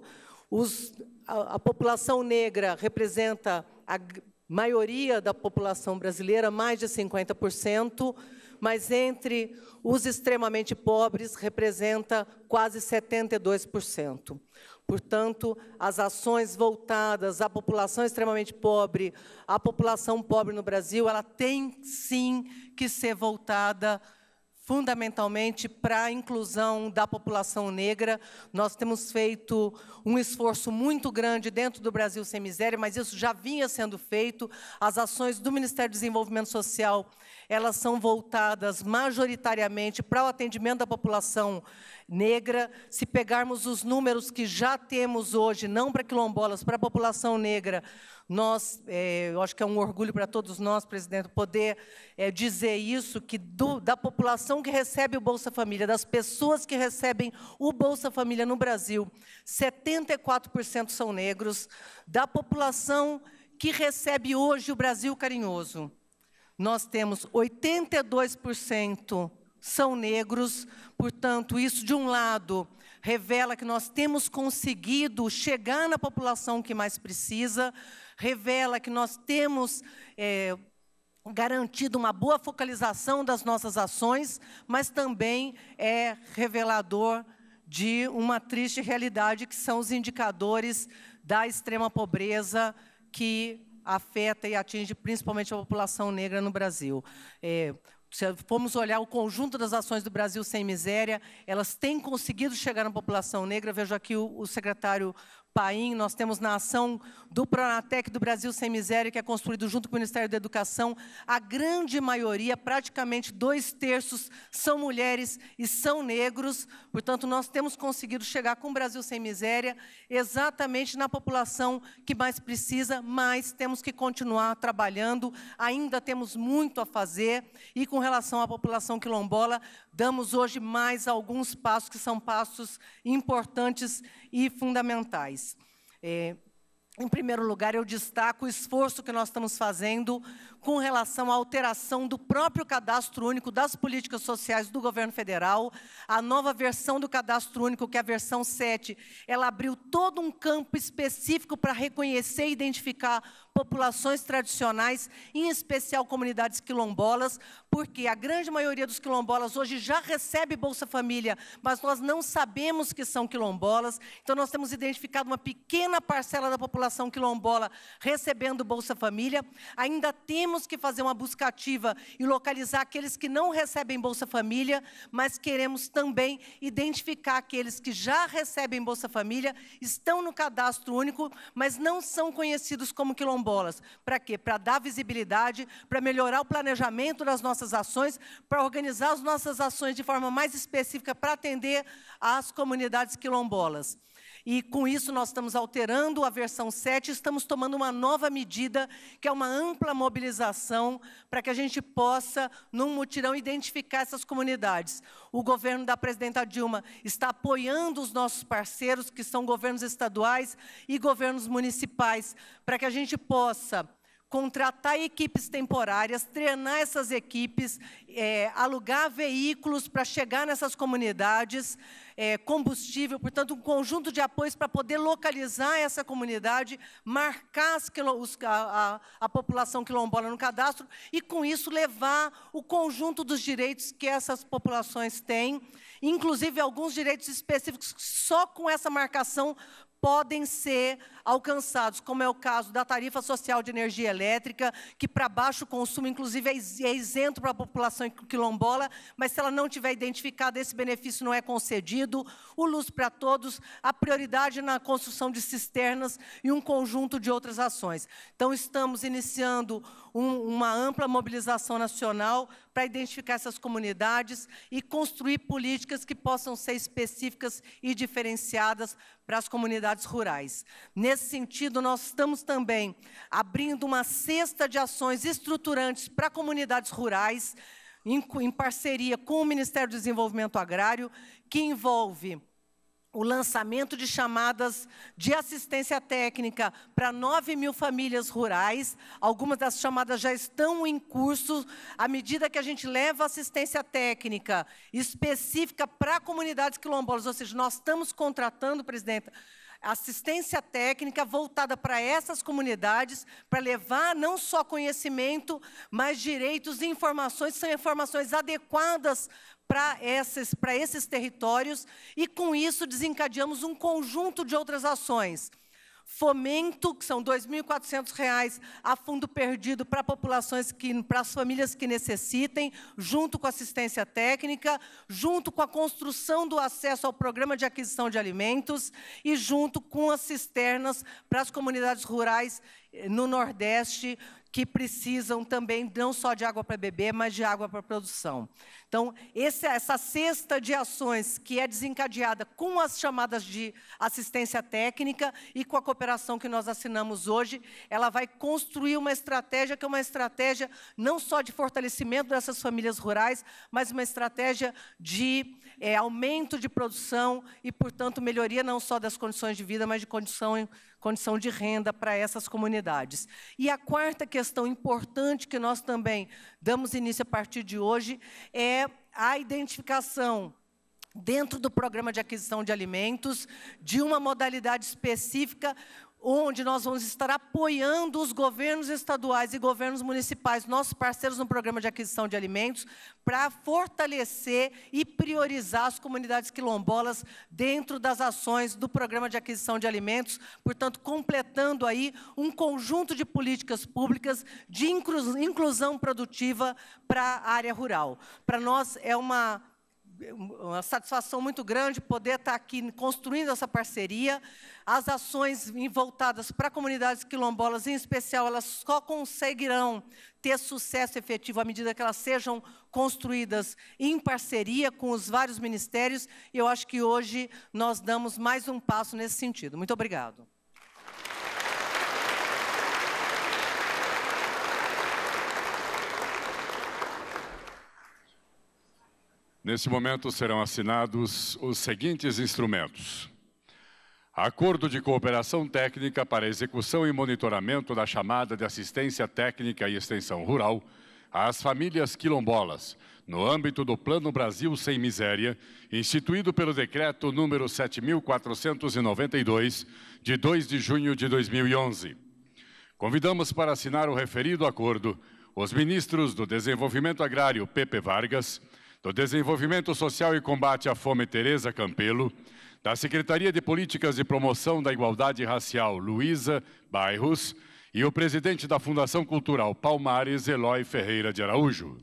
Os, a, a população negra representa a maioria da população brasileira, mais de 50%, mas entre os extremamente pobres representa quase 72%. Portanto, as ações voltadas à população extremamente pobre, à população pobre no Brasil, ela tem sim que ser voltada fundamentalmente para a inclusão da população negra. Nós temos feito um esforço muito grande dentro do Brasil Sem Miséria, mas isso já vinha sendo feito. As ações do Ministério do Desenvolvimento Social, elas são voltadas majoritariamente para o atendimento da população negra. Se pegarmos os números que já temos hoje, não para quilombolas, para a população negra, nós, é, eu acho que é um orgulho para todos nós, presidente, poder é, dizer isso, que do, da população que recebe o Bolsa Família, das pessoas que recebem o Bolsa Família no Brasil, 74% são negros. Da população que recebe hoje o Brasil Carinhoso, nós temos 82% são negros, portanto, isso de um lado revela que nós temos conseguido chegar na população que mais precisa, revela que nós temos é, garantido uma boa focalização das nossas ações, mas também é revelador de uma triste realidade que são os indicadores da extrema pobreza que afeta e atinge principalmente a população negra no Brasil. É, se formos olhar o conjunto das ações do Brasil sem miséria, elas têm conseguido chegar na população negra. Vejo aqui o, o secretário Paim, nós temos na ação do Pronatec do Brasil Sem Miséria, que é construído junto com o Ministério da Educação, a grande maioria, praticamente dois terços, são mulheres e são negros. Portanto, nós temos conseguido chegar com o Brasil Sem Miséria exatamente na população que mais precisa, mas temos que continuar trabalhando, ainda temos muito a fazer. E com relação à população quilombola, damos hoje mais alguns passos, que são passos importantes e fundamentais. É, em primeiro lugar, eu destaco o esforço que nós estamos fazendo com relação à alteração do próprio cadastro único das políticas sociais do governo federal. A nova versão do cadastro único, que é a versão 7, ela abriu todo um campo específico para reconhecer e identificar populações tradicionais, em especial comunidades quilombolas, porque a grande maioria dos quilombolas hoje já recebe Bolsa Família, mas nós não sabemos que são quilombolas. Então, nós temos identificado uma pequena parcela da população quilombola recebendo Bolsa Família. Ainda temos que fazer uma busca ativa e localizar aqueles que não recebem Bolsa Família, mas queremos também identificar aqueles que já recebem Bolsa Família, estão no cadastro único, mas não são conhecidos como quilombolas quilombolas. Para quê? Para dar visibilidade, para melhorar o planejamento das nossas ações, para organizar as nossas ações de forma mais específica para atender às comunidades quilombolas. E com isso nós estamos alterando a versão 7, estamos tomando uma nova medida, que é uma ampla mobilização para que a gente possa, num mutirão, identificar essas comunidades. O governo da presidenta Dilma está apoiando os nossos parceiros, que são governos estaduais e governos municipais, para que a gente possa contratar equipes temporárias, treinar essas equipes, é, alugar veículos para chegar nessas comunidades, é, combustível, portanto, um conjunto de apoios para poder localizar essa comunidade, marcar a, a, a, população quilombola no cadastro e, com isso, levar o conjunto dos direitos que essas populações têm, inclusive alguns direitos específicos que só com essa marcação podem ser alcançados, como é o caso da tarifa social de energia elétrica, que para baixo consumo, inclusive, é, é isento para a população quilombola, mas se ela não tiver identificada, esse benefício não é concedido. O Luz para Todos, a prioridade na construção de cisternas e um conjunto de outras ações. Então, estamos iniciando um, uma ampla mobilização nacional para identificar essas comunidades e construir políticas que possam ser específicas e diferenciadas para as comunidades rurais. Nesse sentido, nós estamos também abrindo uma cesta de ações estruturantes para comunidades rurais, em, em parceria com o Ministério do Desenvolvimento Agrário, que envolve o lançamento de chamadas de assistência técnica para 9 mil famílias rurais. Algumas das chamadas já estão em curso. À medida que a gente leva assistência técnica específica para comunidades quilombolas, ou seja, nós estamos contratando, presidenta, assistência técnica voltada para essas comunidades, para levar não só conhecimento, mas direitos e informações, são informações adequadas para esses, para esses territórios, e com isso desencadeamos um conjunto de outras ações fomento, que são R$ 2.400 a fundo perdido para populações que para as famílias que necessitem, junto com assistência técnica, junto com a construção do acesso ao programa de aquisição de alimentos e junto com as cisternas para as comunidades rurais eh, no Nordeste, que precisam também não só de água para beber, mas de água para produção. Então, esse, essa cesta de ações que é desencadeada com as chamadas de assistência técnica e com a cooperação que nós assinamos hoje, ela vai construir uma estratégia que é uma estratégia não só de fortalecimento dessas famílias rurais, mas uma estratégia de é, aumento de produção e, portanto, melhoria não só das condições de vida, mas de condição condição de renda para essas comunidades. E a quarta questão importante que nós também damos início a partir de hoje é a identificação dentro do programa de aquisição de alimentos de uma modalidade específica onde nós vamos estar apoiando os governos estaduais e governos municipais, nossos parceiros no programa de aquisição de alimentos, para fortalecer e priorizar as comunidades quilombolas dentro das ações do programa de aquisição de alimentos, portanto, completando aí um conjunto de políticas públicas de inclusão produtiva para a área rural. Para nós é uma uma satisfação muito grande poder estar aqui construindo essa parceria. As ações voltadas para comunidades quilombolas, em especial, elas só conseguirão ter sucesso efetivo à medida que elas sejam construídas em parceria com os vários ministérios. E eu acho que hoje nós damos mais um passo nesse sentido. Muito obrigado. Neste momento serão assinados os seguintes instrumentos: Acordo de cooperação técnica para execução e monitoramento da chamada de assistência técnica e extensão rural às famílias quilombolas, no âmbito do Plano Brasil Sem Miséria, instituído pelo decreto número 7492 de 2 de junho de 2011. Convidamos para assinar o referido acordo os ministros do Desenvolvimento Agrário Pepe Vargas, do Desenvolvimento Social e Combate à Fome, Tereza Campelo, da Secretaria de Políticas de Promoção da Igualdade Racial, Luísa Bairros, e o presidente da Fundação Cultural Palmares, Eloy Ferreira de Araújo.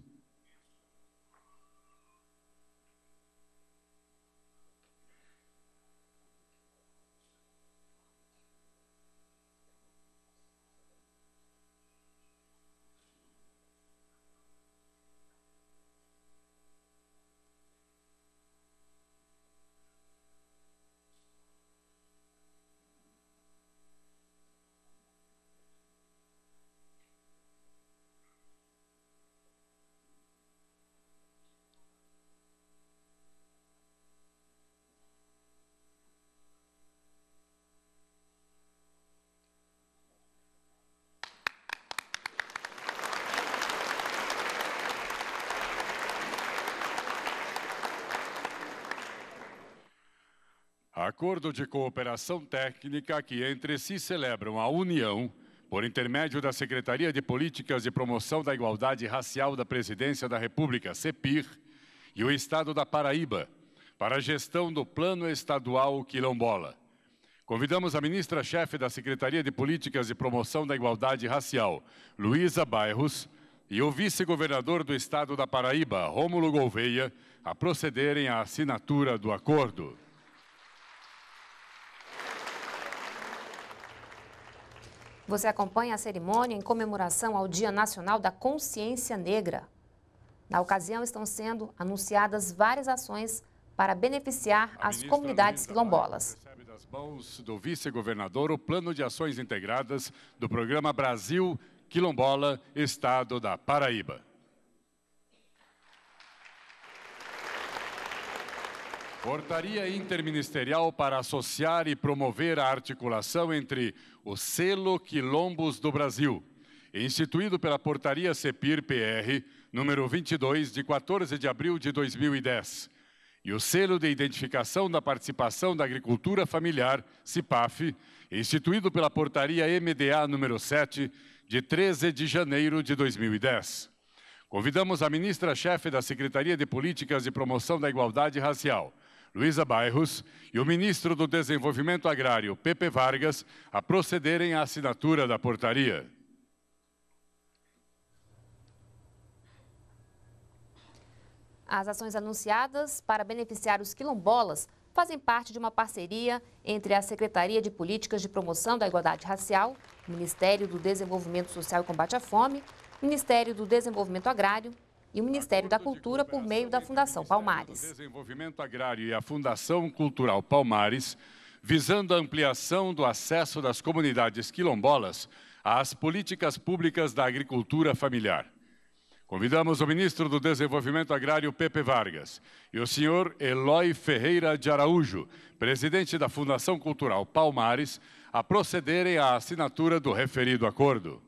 Acordo de cooperação técnica que entre si celebram a União, por intermédio da Secretaria de Políticas de Promoção da Igualdade Racial da Presidência da República, CEPIR, e o Estado da Paraíba, para a gestão do Plano Estadual Quilombola. Convidamos a ministra-chefe da Secretaria de Políticas de Promoção da Igualdade Racial, Luísa Bairros, e o vice-governador do Estado da Paraíba, Rômulo Gouveia, a procederem à assinatura do acordo. Você acompanha a cerimônia em comemoração ao Dia Nacional da Consciência Negra. Na ocasião, estão sendo anunciadas várias ações para beneficiar a as comunidades quilombolas. Recebe das mãos do vice-governador o plano de ações integradas do programa Brasil Quilombola Estado da Paraíba. Portaria interministerial para associar e promover a articulação entre o selo Quilombos do Brasil, instituído pela Portaria CEPIR-PR, número 22, de 14 de abril de 2010, e o selo de identificação da participação da agricultura familiar, CIPAF, instituído pela Portaria MDA número 7, de 13 de janeiro de 2010. Convidamos a ministra-chefe da Secretaria de Políticas de Promoção da Igualdade Racial, Luísa Bairros, e o ministro do Desenvolvimento Agrário, Pepe Vargas, a procederem à assinatura da portaria. As ações anunciadas para beneficiar os quilombolas fazem parte de uma parceria entre a Secretaria de Políticas de Promoção da Igualdade Racial, Ministério do Desenvolvimento Social e Combate à Fome, Ministério do Desenvolvimento Agrário, e o Ministério da Cultura por meio da Fundação Palmares. Desenvolvimento Agrário e a Fundação Cultural Palmares, visando a ampliação do acesso das comunidades quilombolas às políticas públicas da agricultura familiar. Convidamos o ministro do Desenvolvimento Agrário, Pepe Vargas, e o senhor Eloy Ferreira de Araújo, presidente da Fundação Cultural Palmares, a procederem à assinatura do referido acordo.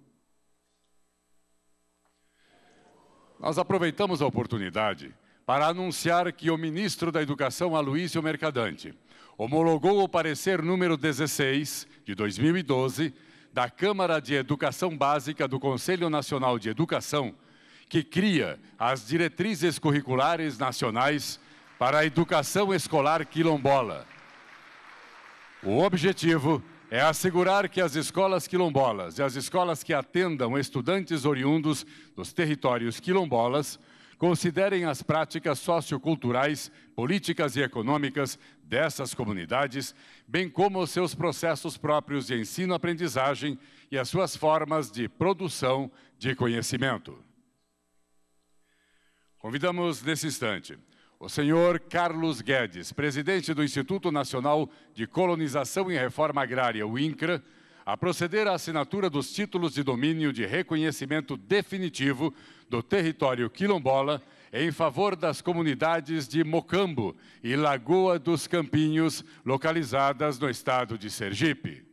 Nós aproveitamos a oportunidade para anunciar que o ministro da Educação, Aloysio Mercadante, homologou o parecer número 16, de 2012, da Câmara de Educação Básica do Conselho Nacional de Educação, que cria as diretrizes curriculares nacionais para a educação escolar quilombola. O objetivo é assegurar que as escolas quilombolas e as escolas que atendam estudantes oriundos dos territórios quilombolas considerem as práticas socioculturais, políticas e econômicas dessas comunidades, bem como os seus processos próprios de ensino-aprendizagem e as suas formas de produção de conhecimento. Convidamos nesse instante o senhor Carlos Guedes, presidente do Instituto Nacional de Colonização e Reforma Agrária, o INCRA, a proceder à assinatura dos títulos de domínio de reconhecimento definitivo do território quilombola em favor das comunidades de Mocambo e Lagoa dos Campinhos, localizadas no estado de Sergipe.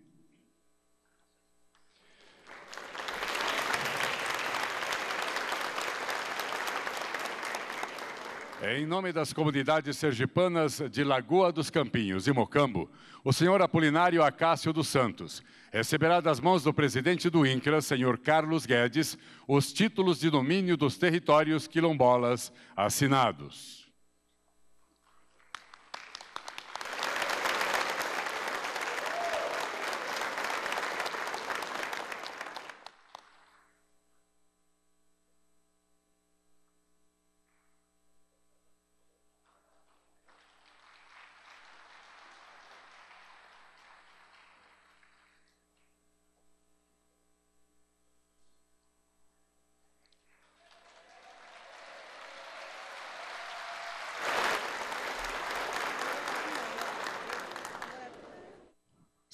É, em nome das comunidades sergipanas de Lagoa dos Campinhos e Mocambo, o senhor Apolinário Acácio dos Santos receberá das mãos do presidente do INCRA, senhor Carlos Guedes, os títulos de domínio dos territórios quilombolas assinados.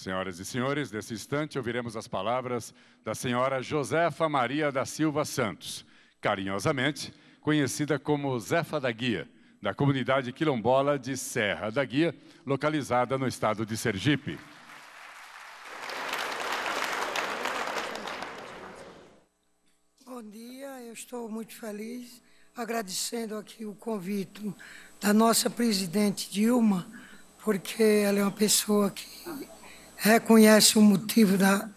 Senhoras e senhores, nesse instante ouviremos as palavras da senhora Josefa Maria da Silva Santos, carinhosamente conhecida como Zefa da Guia, da comunidade quilombola de Serra da Guia, localizada no estado de Sergipe. Bom dia, eu estou muito feliz, agradecendo aqui o convite da nossa presidente Dilma, porque ela é uma pessoa que reconhece o motivo da,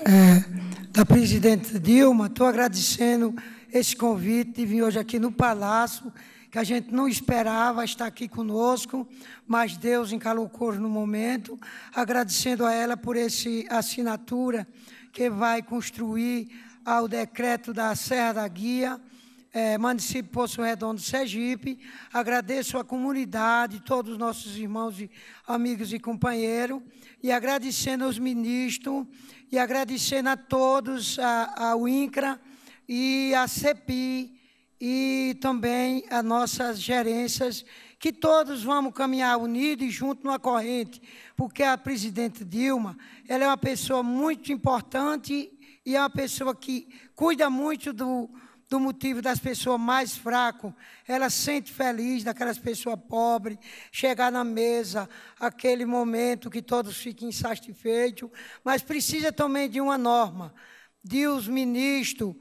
é, da presidente Dilma. Estou agradecendo esse convite de vir hoje aqui no Palácio, que a gente não esperava estar aqui conosco, mas Deus encalou coro no momento. Agradecendo a ela por essa assinatura que vai construir ao decreto da Serra da Guia é, município Poço Redondo, Sergipe. Agradeço a comunidade, todos os nossos irmãos, e amigos e companheiros, e agradecendo aos ministros, e agradecendo a todos, a, ao INCRA e a CEPI, e também as nossas gerências, que todos vamos caminhar unidos e juntos numa corrente, porque a presidente Dilma ela é uma pessoa muito importante e é uma pessoa que cuida muito do do motivo das pessoas mais fracas, ela sente feliz daquelas pessoas pobres, chegar na mesa, aquele momento que todos fiquem insatisfeitos, mas precisa também de uma norma, de os ministros,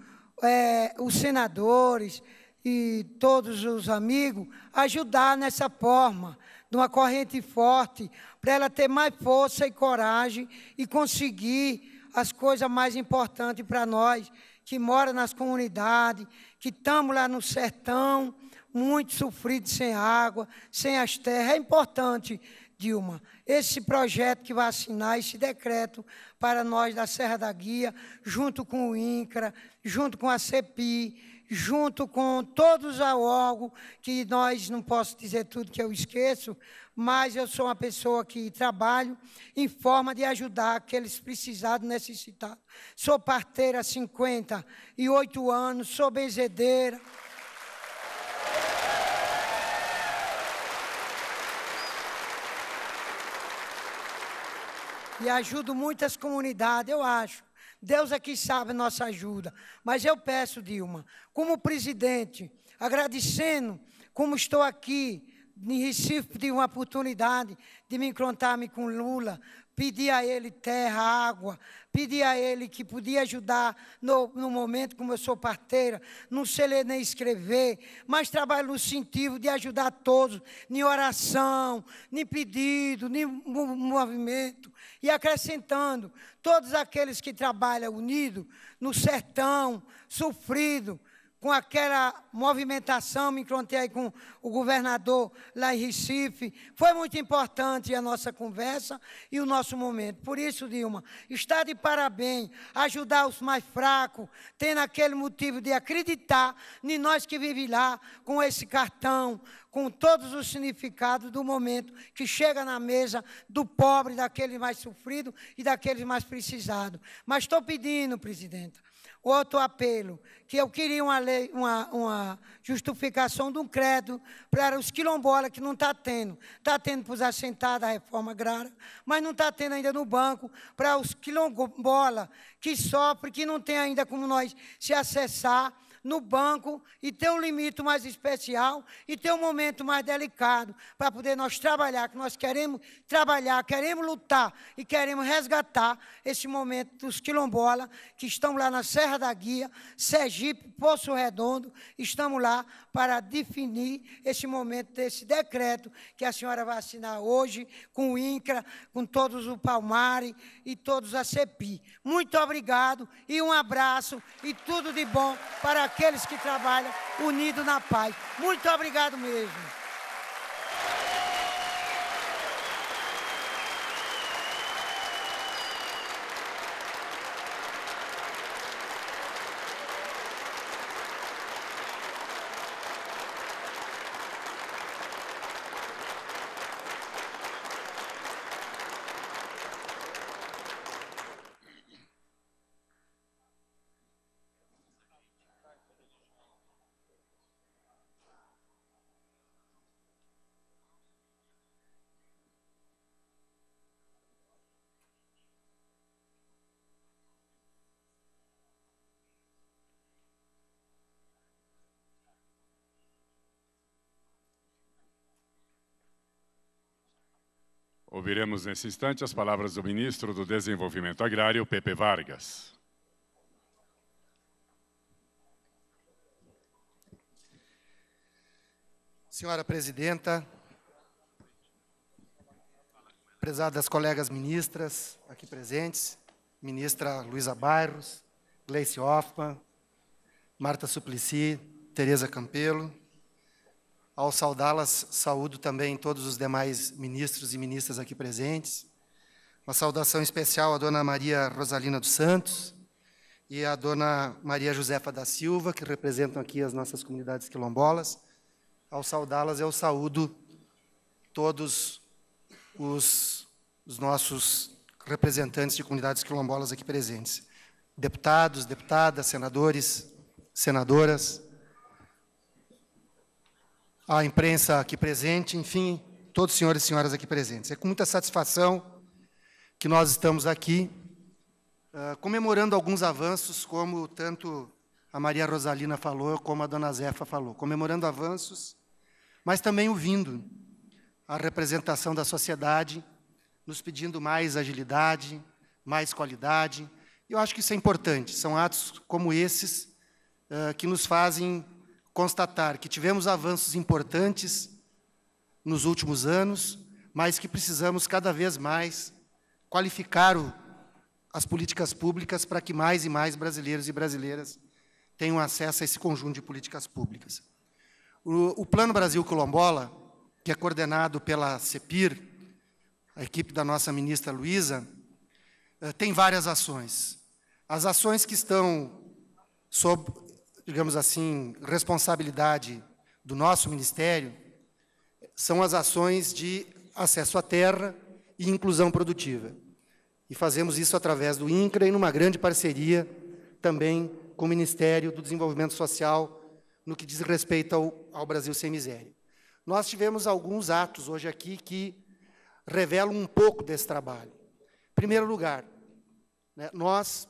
é, os senadores e todos os amigos ajudar nessa forma, de uma corrente forte, para ela ter mais força e coragem e conseguir as coisas mais importantes para nós, que mora nas comunidades, que estamos lá no sertão, muito sofrido sem água, sem as terras. É importante, Dilma, esse projeto que vai assinar, esse decreto para nós da Serra da Guia, junto com o INCRA, junto com a CEPI, junto com todos os órgãos, que nós, não posso dizer tudo que eu esqueço, mas eu sou uma pessoa que trabalho em forma de ajudar aqueles precisados, necessitados. Sou parteira há 58 anos, sou benzedeira. E ajudo muitas comunidades, eu acho. Deus aqui é sabe nossa ajuda. Mas eu peço, Dilma, como presidente, agradecendo como estou aqui, em Recife pedi uma oportunidade de me encontrar-me com Lula, pedir a ele terra, água, pedir a ele que podia ajudar no, no momento como eu sou parteira, não sei ler nem escrever, mas trabalho no sentido de ajudar todos, nem oração, nem pedido, nem movimento, e acrescentando todos aqueles que trabalham unidos no sertão, sofrido, com aquela movimentação, me encontrei aí com o governador lá em Recife. Foi muito importante a nossa conversa e o nosso momento. Por isso, Dilma, está de parabéns ajudar os mais fracos, tendo aquele motivo de acreditar em nós que vivemos lá, com esse cartão, com todos os significados do momento que chega na mesa do pobre, daqueles mais sofridos e daqueles mais precisados. Mas estou pedindo, presidenta, outro apelo, que eu queria uma, lei, uma, uma justificação de um credo para os quilombolas que não está tendo. Está tendo para os assentados a reforma agrária, mas não está tendo ainda no banco para os quilombolas que sofrem, que não tem ainda como nós se acessar no banco e ter um limite mais especial e ter um momento mais delicado para poder nós trabalhar, que nós queremos trabalhar, queremos lutar e queremos resgatar esse momento dos quilombola que estão lá na Serra da Guia, Sergipe, Poço Redondo, estamos lá para definir esse momento desse decreto que a senhora vai assinar hoje com o INCRA, com todos o Palmare e todos a CEPI. Muito obrigado e um abraço e tudo de bom para aqueles que trabalham unidos na paz. Muito obrigado mesmo. Ouviremos nesse instante as palavras do ministro do Desenvolvimento Agrário, Pepe Vargas. Senhora presidenta, prezadas colegas ministras aqui presentes, ministra Luísa Bairros, Gleice Hoffmann, Marta Suplicy, Tereza Campelo, ao saudá-las, saúdo também todos os demais ministros e ministras aqui presentes. Uma saudação especial à dona Maria Rosalina dos Santos e à dona Maria Josefa da Silva, que representam aqui as nossas comunidades quilombolas. Ao saudá-las, eu saúdo todos os, os nossos representantes de comunidades quilombolas aqui presentes. Deputados, deputadas, senadores, senadoras, à imprensa aqui presente, enfim, todos os senhores e senhoras aqui presentes. É com muita satisfação que nós estamos aqui uh, comemorando alguns avanços, como tanto a Maria Rosalina falou, como a dona Zefa falou, comemorando avanços, mas também ouvindo a representação da sociedade nos pedindo mais agilidade, mais qualidade. E eu acho que isso é importante. São atos como esses uh, que nos fazem constatar que tivemos avanços importantes nos últimos anos, mas que precisamos cada vez mais qualificar o, as políticas públicas para que mais e mais brasileiros e brasileiras tenham acesso a esse conjunto de políticas públicas. O, o Plano Brasil Colombola, que é coordenado pela CEPIR, a equipe da nossa ministra Luísa, eh, tem várias ações. As ações que estão sob, digamos assim, responsabilidade do nosso ministério são as ações de acesso à terra e inclusão produtiva. E fazemos isso através do INCRA e numa grande parceria também com o Ministério do Desenvolvimento Social no que diz respeito ao, ao Brasil Sem Miséria. Nós tivemos alguns atos hoje aqui que revelam um pouco desse trabalho. Em primeiro lugar, né, nós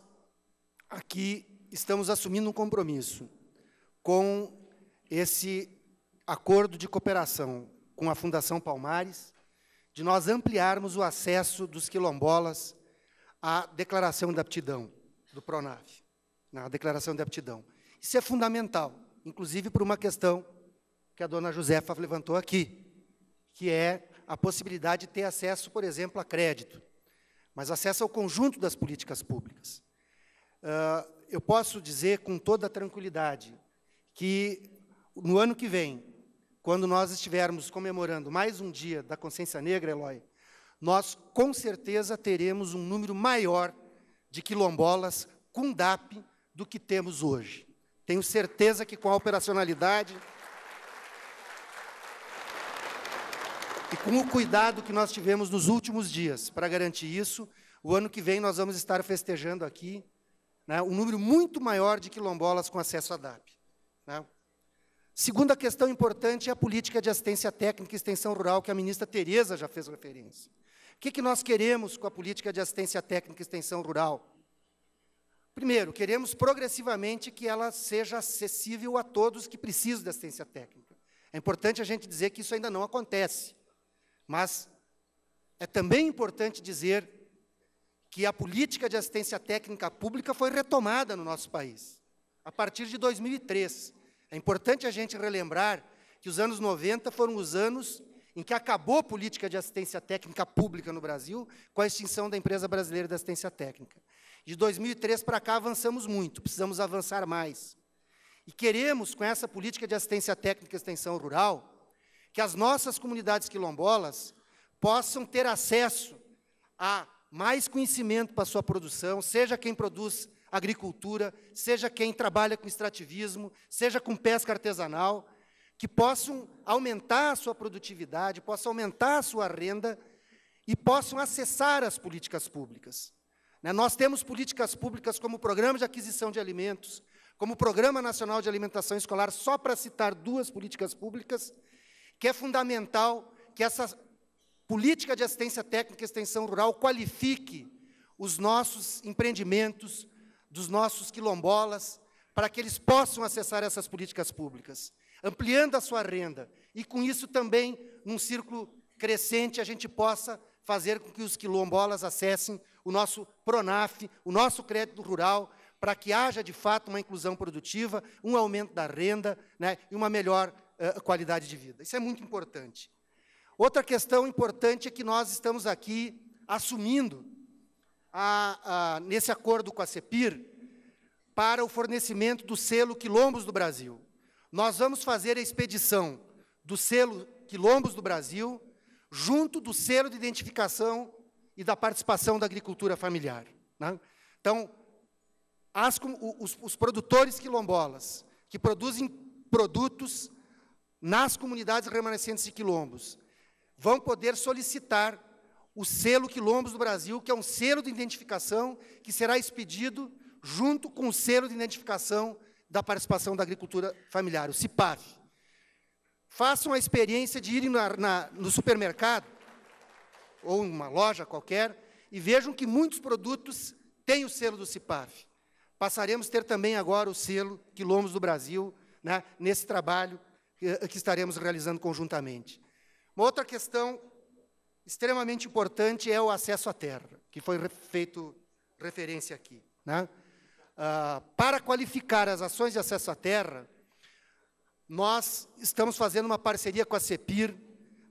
aqui estamos assumindo um compromisso com esse acordo de cooperação com a Fundação Palmares, de nós ampliarmos o acesso dos quilombolas à declaração de aptidão do PRONAF, na declaração de aptidão. Isso é fundamental, inclusive por uma questão que a dona Josefa levantou aqui, que é a possibilidade de ter acesso, por exemplo, a crédito, mas acesso ao conjunto das políticas públicas. Uh, eu posso dizer com toda tranquilidade que no ano que vem, quando nós estivermos comemorando mais um dia da consciência negra, Eloy, nós com certeza teremos um número maior de quilombolas com DAP do que temos hoje. Tenho certeza que com a operacionalidade e com o cuidado que nós tivemos nos últimos dias para garantir isso, o ano que vem nós vamos estar festejando aqui né, um número muito maior de quilombolas com acesso à DAP. Né. Segunda questão importante é a política de assistência técnica e extensão rural, que a ministra Tereza já fez referência. O que, que nós queremos com a política de assistência técnica e extensão rural? Primeiro, queremos progressivamente que ela seja acessível a todos que precisam de assistência técnica. É importante a gente dizer que isso ainda não acontece, mas é também importante dizer que a política de assistência técnica pública foi retomada no nosso país, a partir de 2003. É importante a gente relembrar que os anos 90 foram os anos em que acabou a política de assistência técnica pública no Brasil, com a extinção da Empresa Brasileira de Assistência Técnica. De 2003 para cá avançamos muito, precisamos avançar mais. E queremos, com essa política de assistência técnica e extensão rural, que as nossas comunidades quilombolas possam ter acesso a mais conhecimento para a sua produção, seja quem produz agricultura, seja quem trabalha com extrativismo, seja com pesca artesanal, que possam aumentar a sua produtividade, possam aumentar a sua renda e possam acessar as políticas públicas. Né, nós temos políticas públicas como o Programa de Aquisição de Alimentos, como o Programa Nacional de Alimentação Escolar, só para citar duas políticas públicas, que é fundamental que essas política de assistência técnica e extensão rural qualifique os nossos empreendimentos, dos nossos quilombolas, para que eles possam acessar essas políticas públicas, ampliando a sua renda. E com isso também, num círculo crescente, a gente possa fazer com que os quilombolas acessem o nosso PRONAF, o nosso crédito rural, para que haja, de fato, uma inclusão produtiva, um aumento da renda né, e uma melhor uh, qualidade de vida. Isso é muito importante. Outra questão importante é que nós estamos aqui assumindo, a, a, nesse acordo com a CEPIR, para o fornecimento do selo Quilombos do Brasil. Nós vamos fazer a expedição do selo Quilombos do Brasil, junto do selo de identificação e da participação da agricultura familiar. Né? Então, as, os, os produtores quilombolas, que produzem produtos nas comunidades remanescentes de quilombos, vão poder solicitar o selo Quilombos do Brasil, que é um selo de identificação que será expedido junto com o selo de identificação da participação da agricultura familiar, o CIPAV. Façam a experiência de irem na, na, no supermercado ou em uma loja qualquer e vejam que muitos produtos têm o selo do CIPAV. Passaremos a ter também agora o selo Quilombos do Brasil né, nesse trabalho eh, que estaremos realizando conjuntamente. Uma outra questão extremamente importante é o acesso à terra, que foi feito referência aqui. Né? Ah, para qualificar as ações de acesso à terra, nós estamos fazendo uma parceria com a CEPIR.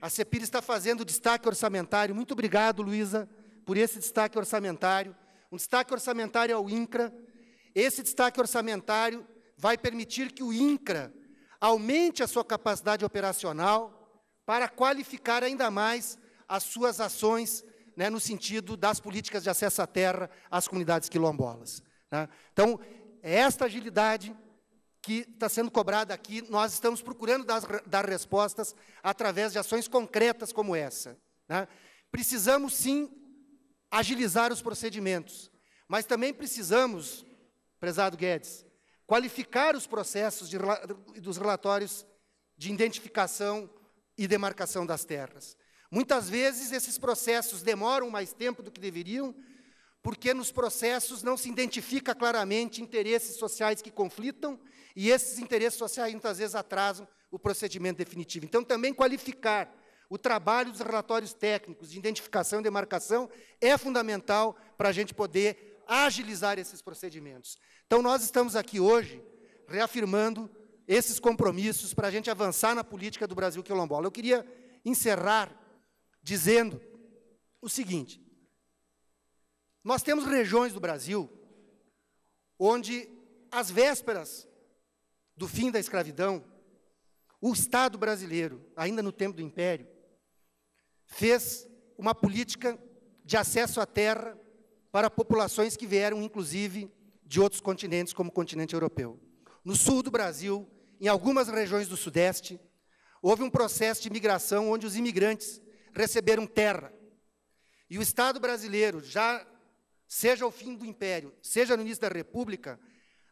A CEPIR está fazendo destaque orçamentário. Muito obrigado, Luísa, por esse destaque orçamentário. Um destaque orçamentário ao INCRA. Esse destaque orçamentário vai permitir que o INCRA aumente a sua capacidade operacional para qualificar ainda mais as suas ações né, no sentido das políticas de acesso à terra às comunidades quilombolas. Né? Então, é esta agilidade que está sendo cobrada aqui, nós estamos procurando dar, dar respostas através de ações concretas como essa. Né? Precisamos, sim, agilizar os procedimentos, mas também precisamos, prezado Guedes, qualificar os processos e dos relatórios de identificação e demarcação das terras. Muitas vezes esses processos demoram mais tempo do que deveriam, porque nos processos não se identifica claramente interesses sociais que conflitam, e esses interesses sociais muitas vezes atrasam o procedimento definitivo. Então, também qualificar o trabalho dos relatórios técnicos de identificação e demarcação é fundamental para a gente poder agilizar esses procedimentos. Então, nós estamos aqui hoje reafirmando esses compromissos para a gente avançar na política do Brasil quilombola. Eu queria encerrar dizendo o seguinte: nós temos regiões do Brasil onde, às vésperas do fim da escravidão, o Estado brasileiro, ainda no tempo do Império, fez uma política de acesso à terra para populações que vieram, inclusive, de outros continentes, como o continente europeu. No sul do Brasil, em algumas regiões do Sudeste, houve um processo de migração onde os imigrantes receberam terra. E o Estado brasileiro, já seja o fim do Império, seja no início da República,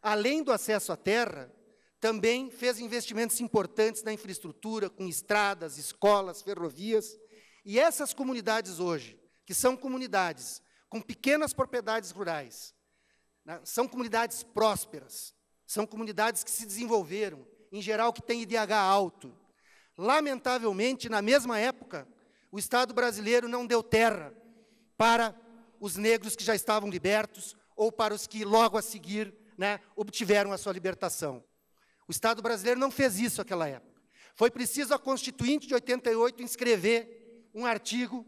além do acesso à terra, também fez investimentos importantes na infraestrutura, com estradas, escolas, ferrovias. E essas comunidades hoje, que são comunidades com pequenas propriedades rurais, né, são comunidades prósperas, são comunidades que se desenvolveram, em geral, que tem IDH alto. Lamentavelmente, na mesma época, o Estado brasileiro não deu terra para os negros que já estavam libertos ou para os que logo a seguir né, obtiveram a sua libertação. O Estado brasileiro não fez isso naquela época. Foi preciso a Constituinte de 88 inscrever um artigo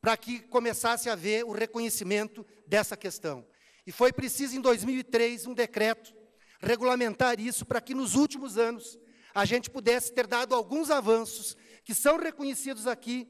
para que começasse a haver o reconhecimento dessa questão. E foi preciso, em 2003, um decreto regulamentar isso para que nos últimos anos a gente pudesse ter dado alguns avanços que são reconhecidos aqui,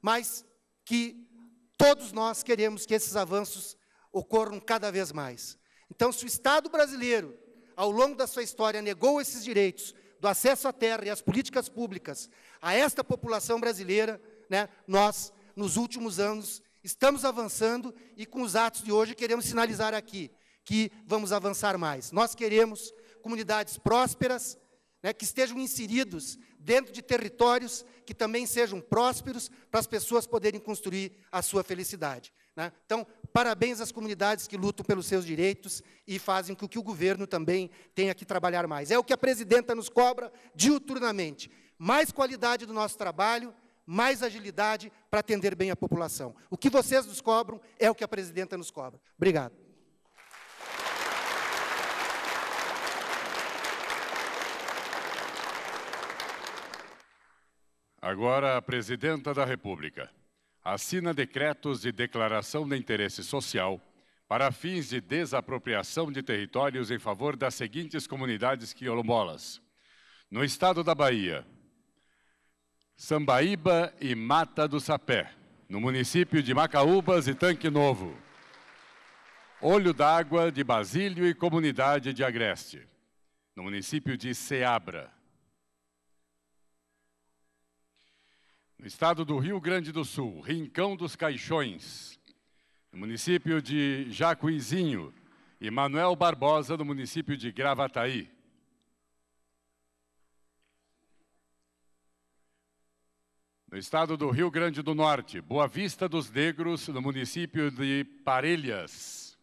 mas que todos nós queremos que esses avanços ocorram cada vez mais. Então, se o Estado brasileiro, ao longo da sua história, negou esses direitos do acesso à terra e às políticas públicas a esta população brasileira, né, nós, nos últimos anos, estamos avançando e com os atos de hoje queremos sinalizar aqui que vamos avançar mais. Nós queremos comunidades prósperas, né, que estejam inseridos dentro de territórios que também sejam prósperos para as pessoas poderem construir a sua felicidade. Né? Então, parabéns às comunidades que lutam pelos seus direitos e fazem com que o governo também tenha que trabalhar mais. É o que a presidenta nos cobra diuturnamente. Mais qualidade do nosso trabalho, mais agilidade para atender bem a população. O que vocês nos cobram é o que a presidenta nos cobra. Obrigado. Agora, a presidenta da República assina decretos de declaração de interesse social para fins de desapropriação de territórios em favor das seguintes comunidades quilombolas: no estado da Bahia, Sambaíba e Mata do Sapé, no município de Macaúbas e Tanque Novo, Olho d'Água de Basílio e comunidade de Agreste, no município de Ceabra no estado do Rio Grande do Sul, Rincão dos Caixões, no município de Jacuizinho, e Manuel Barbosa, no município de Gravataí. No estado do Rio Grande do Norte, Boa Vista dos Negros, no município de Parelhas.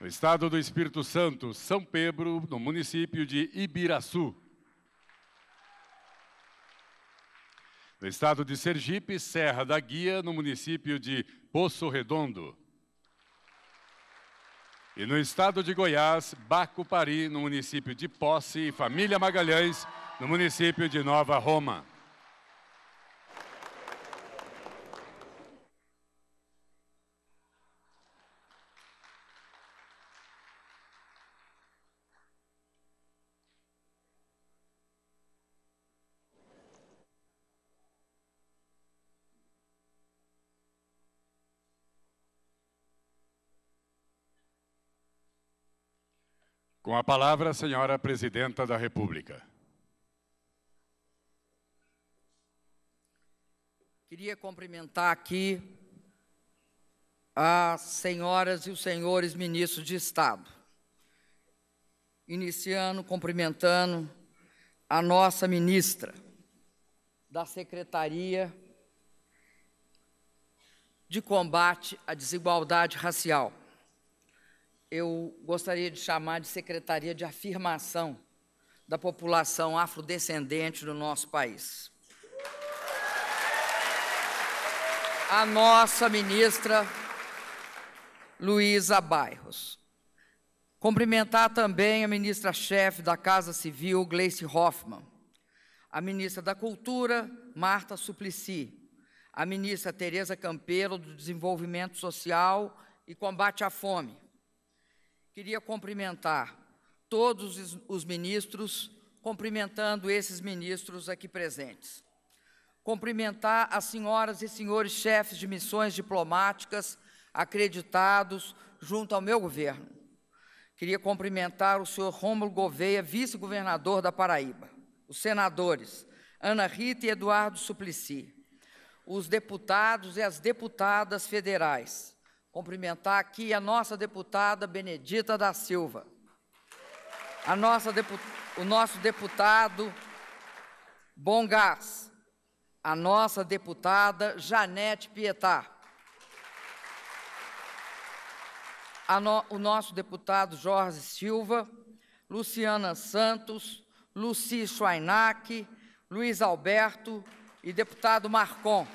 No estado do Espírito Santo, São Pedro, no município de Ibiraçu. no estado de Sergipe, Serra da Guia, no município de Poço Redondo. E no estado de Goiás, Bacupari, no município de Posse, e Família Magalhães, no município de Nova Roma. Com a palavra, a senhora Presidenta da República. Queria cumprimentar aqui as senhoras e os senhores ministros de Estado. Iniciando, cumprimentando a nossa ministra da Secretaria de Combate à Desigualdade Racial eu gostaria de chamar de Secretaria de Afirmação da População Afrodescendente do nosso país. A nossa ministra Luísa Bairros. Cumprimentar também a ministra-chefe da Casa Civil, Gleice Hoffmann, a ministra da Cultura, Marta Suplicy, a ministra Tereza Campeiro do Desenvolvimento Social e Combate à Fome, Queria cumprimentar todos os ministros, cumprimentando esses ministros aqui presentes. Cumprimentar as senhoras e senhores chefes de missões diplomáticas acreditados junto ao meu governo. Queria cumprimentar o senhor Rômulo Gouveia, vice-governador da Paraíba, os senadores Ana Rita e Eduardo Suplicy, os deputados e as deputadas federais, cumprimentar aqui a nossa deputada Benedita da Silva, a nossa o nosso deputado Bongás, a nossa deputada Janete Pietá, no o nosso deputado Jorge Silva, Luciana Santos, Luci Schweinach, Luiz Alberto e deputado Marcon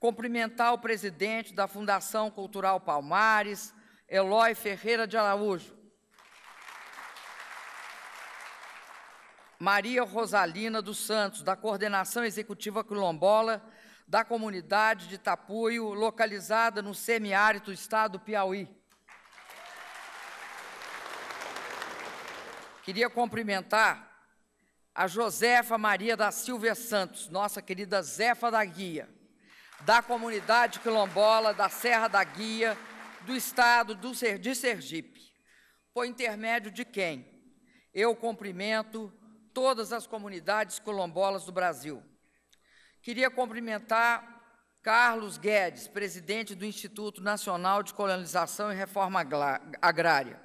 cumprimentar o presidente da Fundação Cultural Palmares, Eloy Ferreira de Araújo. Maria Rosalina dos Santos, da Coordenação Executiva Quilombola da comunidade de Tapuio, localizada no semiárido do estado do Piauí. Queria cumprimentar a Josefa Maria da Silvia Santos, nossa querida Zefa da Guia da comunidade quilombola da Serra da Guia, do Estado do, de Sergipe. Por intermédio de quem? Eu cumprimento todas as comunidades quilombolas do Brasil. Queria cumprimentar Carlos Guedes, presidente do Instituto Nacional de Colonização e Reforma Agrária.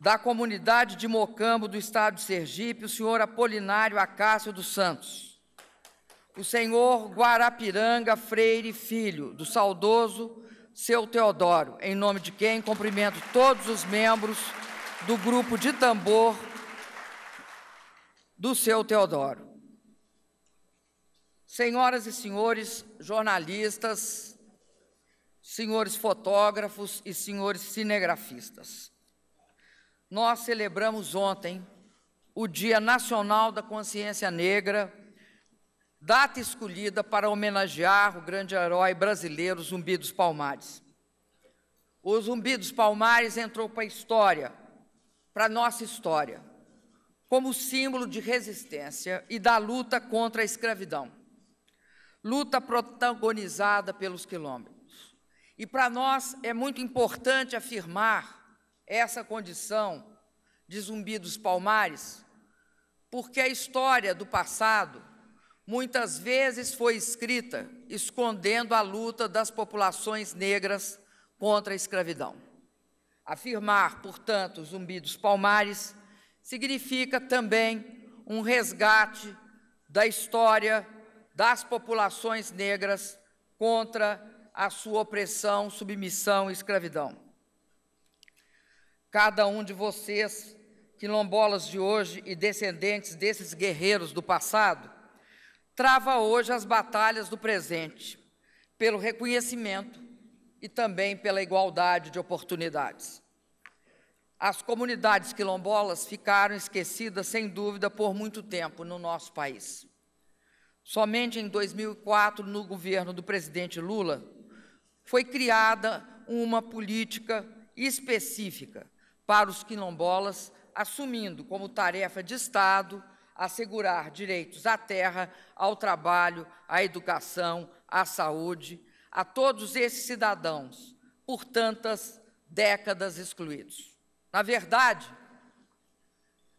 Da comunidade de Mocambo, do estado de Sergipe, o senhor Apolinário Acácio dos Santos o senhor Guarapiranga Freire Filho, do saudoso seu Teodoro, em nome de quem cumprimento todos os membros do grupo de tambor do seu Teodoro. Senhoras e senhores jornalistas, senhores fotógrafos e senhores cinegrafistas, nós celebramos ontem o Dia Nacional da Consciência Negra data escolhida para homenagear o grande herói brasileiro Zumbi dos Palmares. O Zumbi dos Palmares entrou para a história, para a nossa história, como símbolo de resistência e da luta contra a escravidão. Luta protagonizada pelos quilômetros. E para nós é muito importante afirmar essa condição de Zumbi dos Palmares, porque a história do passado muitas vezes foi escrita escondendo a luta das populações negras contra a escravidão. Afirmar, portanto, Zumbi dos Palmares significa também um resgate da história das populações negras contra a sua opressão, submissão e escravidão. Cada um de vocês, quilombolas de hoje e descendentes desses guerreiros do passado, trava hoje as batalhas do presente, pelo reconhecimento e também pela igualdade de oportunidades. As comunidades quilombolas ficaram esquecidas, sem dúvida, por muito tempo no nosso país. Somente em 2004, no governo do presidente Lula, foi criada uma política específica para os quilombolas, assumindo como tarefa de Estado assegurar direitos à terra, ao trabalho, à educação, à saúde, a todos esses cidadãos por tantas décadas excluídos. Na verdade,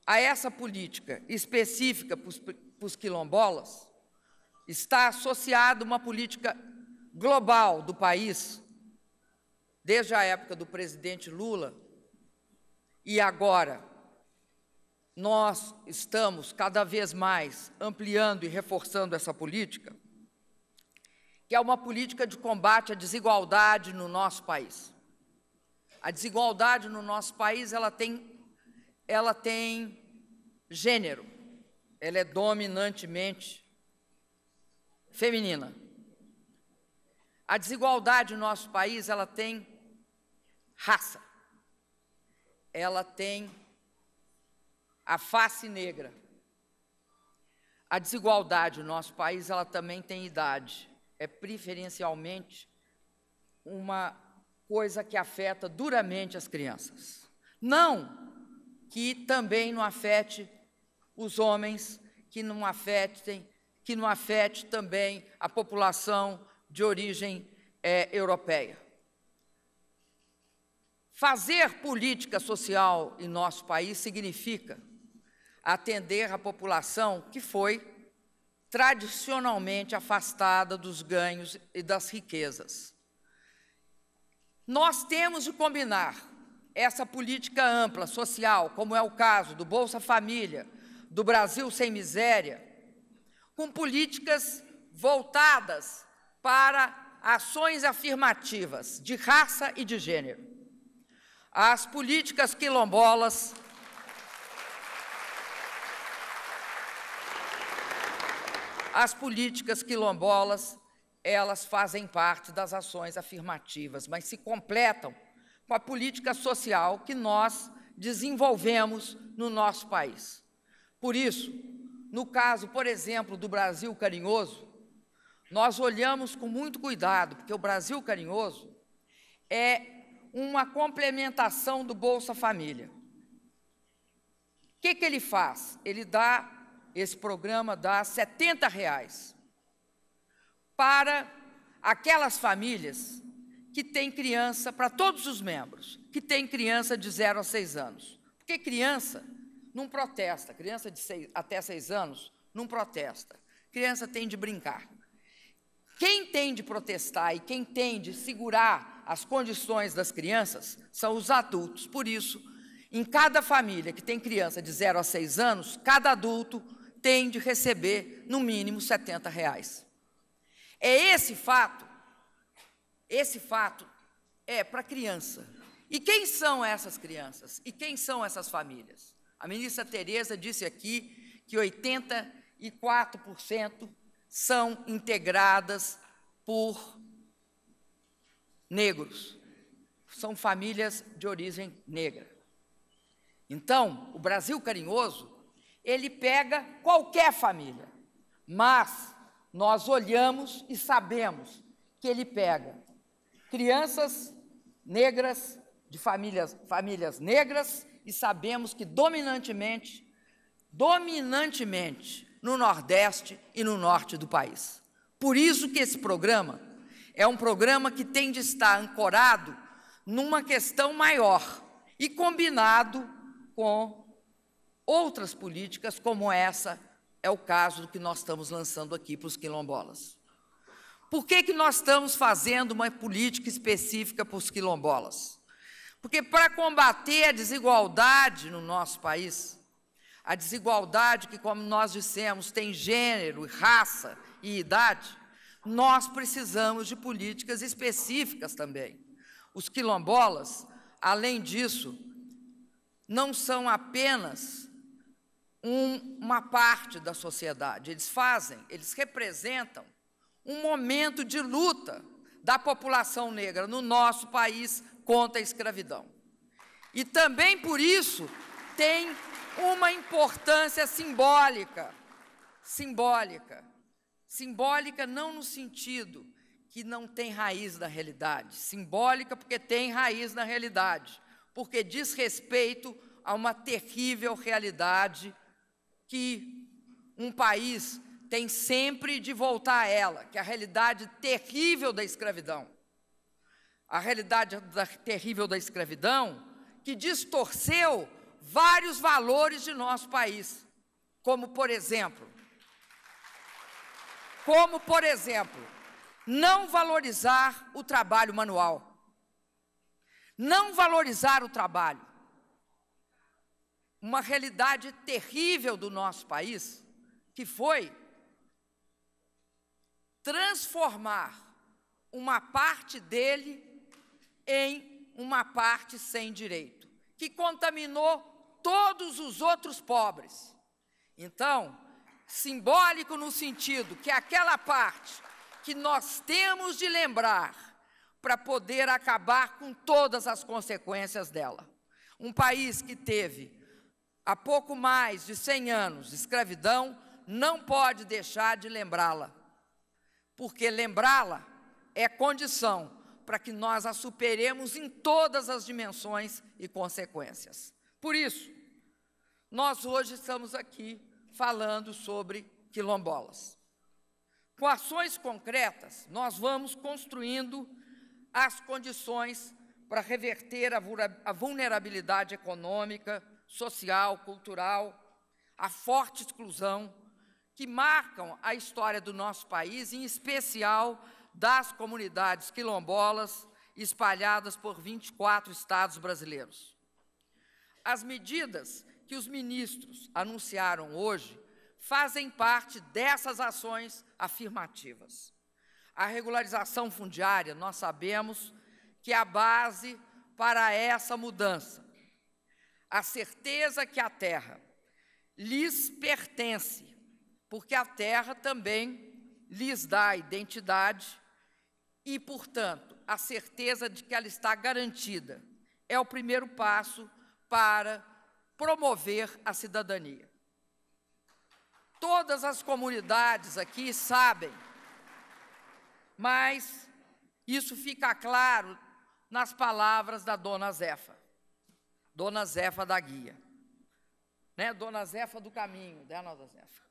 a essa política específica para os quilombolas está associada uma política global do país, desde a época do presidente Lula e agora nós estamos cada vez mais ampliando e reforçando essa política, que é uma política de combate à desigualdade no nosso país. A desigualdade no nosso país, ela tem ela tem gênero. Ela é dominantemente feminina. A desigualdade no nosso país, ela tem raça. Ela tem a face negra. A desigualdade no nosso país, ela também tem idade. É preferencialmente uma coisa que afeta duramente as crianças. Não que também não afete os homens, que não afetem, que não afete também a população de origem é, europeia. Fazer política social em nosso país significa atender a população que foi tradicionalmente afastada dos ganhos e das riquezas. Nós temos de combinar essa política ampla, social, como é o caso do Bolsa Família, do Brasil Sem Miséria, com políticas voltadas para ações afirmativas de raça e de gênero. As políticas quilombolas As políticas quilombolas, elas fazem parte das ações afirmativas, mas se completam com a política social que nós desenvolvemos no nosso país. Por isso, no caso, por exemplo, do Brasil carinhoso, nós olhamos com muito cuidado, porque o Brasil carinhoso é uma complementação do Bolsa Família. O que, que ele faz? Ele dá esse programa dá 70 reais para aquelas famílias que têm criança, para todos os membros, que têm criança de 0 a 6 anos. Porque criança não protesta, criança de seis, até 6 anos não protesta. Criança tem de brincar. Quem tem de protestar e quem tem de segurar as condições das crianças são os adultos. Por isso, em cada família que tem criança de 0 a 6 anos, cada adulto tem de receber no mínimo 70 reais. É esse fato, esse fato é para criança. E quem são essas crianças? E quem são essas famílias? A ministra Tereza disse aqui que 84% são integradas por negros. São famílias de origem negra. Então, o Brasil carinhoso ele pega qualquer família, mas nós olhamos e sabemos que ele pega crianças negras, de famílias, famílias negras, e sabemos que dominantemente, dominantemente no Nordeste e no Norte do país. Por isso que esse programa é um programa que tem de estar ancorado numa questão maior e combinado com outras políticas, como essa, é o caso do que nós estamos lançando aqui para os quilombolas. Por que, que nós estamos fazendo uma política específica para os quilombolas? Porque para combater a desigualdade no nosso país, a desigualdade que, como nós dissemos, tem gênero, raça e idade, nós precisamos de políticas específicas também. Os quilombolas, além disso, não são apenas um, uma parte da sociedade, eles fazem, eles representam um momento de luta da população negra no nosso país contra a escravidão. E também por isso tem uma importância simbólica, simbólica. Simbólica não no sentido que não tem raiz na realidade, simbólica porque tem raiz na realidade, porque diz respeito a uma terrível realidade que um país tem sempre de voltar a ela, que é a realidade terrível da escravidão. A realidade da, terrível da escravidão que distorceu vários valores de nosso país, como por exemplo, como por exemplo, não valorizar o trabalho manual. Não valorizar o trabalho uma realidade terrível do nosso país, que foi transformar uma parte dele em uma parte sem direito, que contaminou todos os outros pobres. Então, simbólico no sentido que aquela parte que nós temos de lembrar para poder acabar com todas as consequências dela. Um país que teve há pouco mais de 100 anos escravidão não pode deixar de lembrá-la, porque lembrá-la é condição para que nós a superemos em todas as dimensões e consequências. Por isso, nós hoje estamos aqui falando sobre quilombolas. Com ações concretas, nós vamos construindo as condições para reverter a vulnerabilidade econômica, social, cultural, a forte exclusão que marcam a história do nosso país, em especial das comunidades quilombolas espalhadas por 24 estados brasileiros. As medidas que os ministros anunciaram hoje fazem parte dessas ações afirmativas. A regularização fundiária, nós sabemos que é a base para essa mudança, a certeza que a terra lhes pertence, porque a terra também lhes dá identidade e, portanto, a certeza de que ela está garantida. É o primeiro passo para promover a cidadania. Todas as comunidades aqui sabem, mas isso fica claro nas palavras da dona Zefa. Dona Zefa da guia. Né? Dona Zefa do caminho, né, Dona Zefa?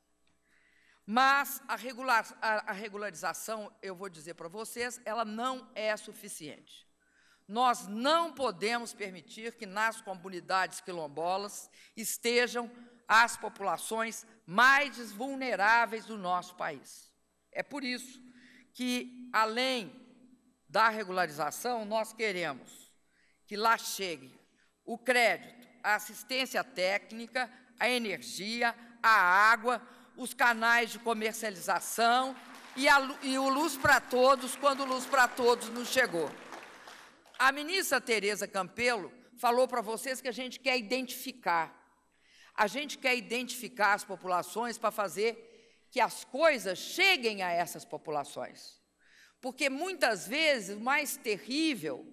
Mas a, regular, a, a regularização, eu vou dizer para vocês, ela não é suficiente. Nós não podemos permitir que nas comunidades quilombolas estejam as populações mais vulneráveis do nosso país. É por isso que, além da regularização, nós queremos que lá chegue o crédito, a assistência técnica, a energia, a água, os canais de comercialização e, a, e o Luz para Todos, quando o Luz para Todos nos chegou. A ministra Tereza Campelo falou para vocês que a gente quer identificar. A gente quer identificar as populações para fazer que as coisas cheguem a essas populações. Porque muitas vezes o mais terrível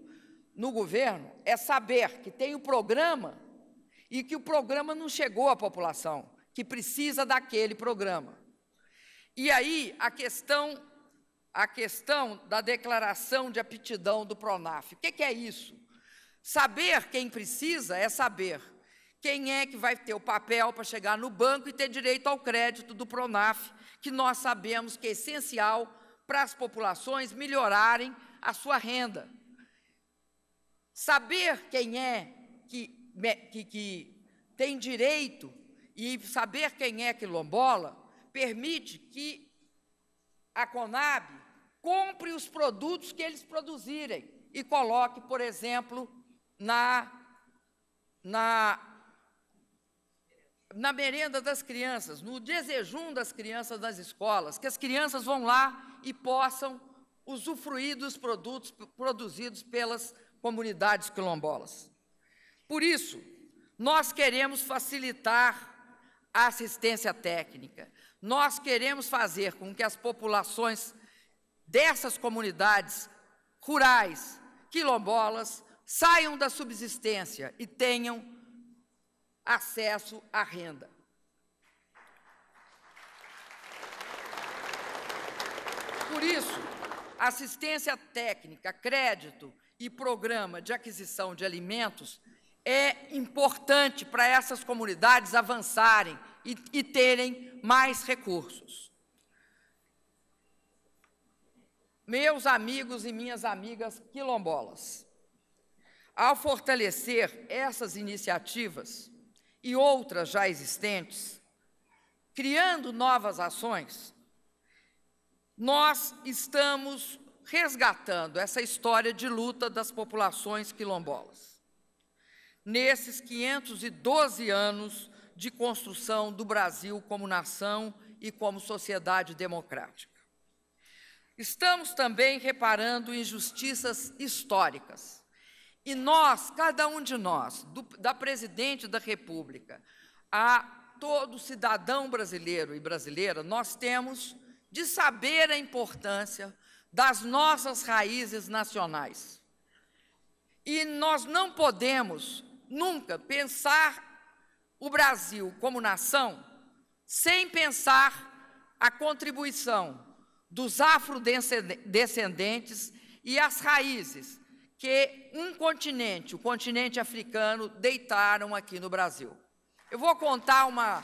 no governo é saber que tem o um programa e que o programa não chegou à população, que precisa daquele programa. E aí a questão a questão da declaração de aptidão do Pronaf. O que é isso? Saber quem precisa é saber quem é que vai ter o papel para chegar no banco e ter direito ao crédito do Pronaf, que nós sabemos que é essencial para as populações melhorarem a sua renda. Saber quem é que, que, que tem direito e saber quem é quilombola permite que a Conab compre os produtos que eles produzirem e coloque, por exemplo, na, na, na merenda das crianças, no desejum das crianças nas escolas, que as crianças vão lá e possam usufruir dos produtos produzidos pelas comunidades quilombolas. Por isso, nós queremos facilitar a assistência técnica, nós queremos fazer com que as populações dessas comunidades rurais, quilombolas, saiam da subsistência e tenham acesso à renda. Por isso, assistência técnica, crédito, e programa de aquisição de alimentos é importante para essas comunidades avançarem e, e terem mais recursos. Meus amigos e minhas amigas quilombolas, ao fortalecer essas iniciativas e outras já existentes, criando novas ações, nós estamos resgatando essa história de luta das populações quilombolas. Nesses 512 anos de construção do Brasil como nação e como sociedade democrática. Estamos também reparando injustiças históricas. E nós, cada um de nós, do, da presidente da República a todo cidadão brasileiro e brasileira, nós temos de saber a importância das nossas raízes nacionais. E nós não podemos nunca pensar o Brasil como nação sem pensar a contribuição dos afrodescendentes e as raízes que um continente, o continente africano, deitaram aqui no Brasil. Eu vou contar uma,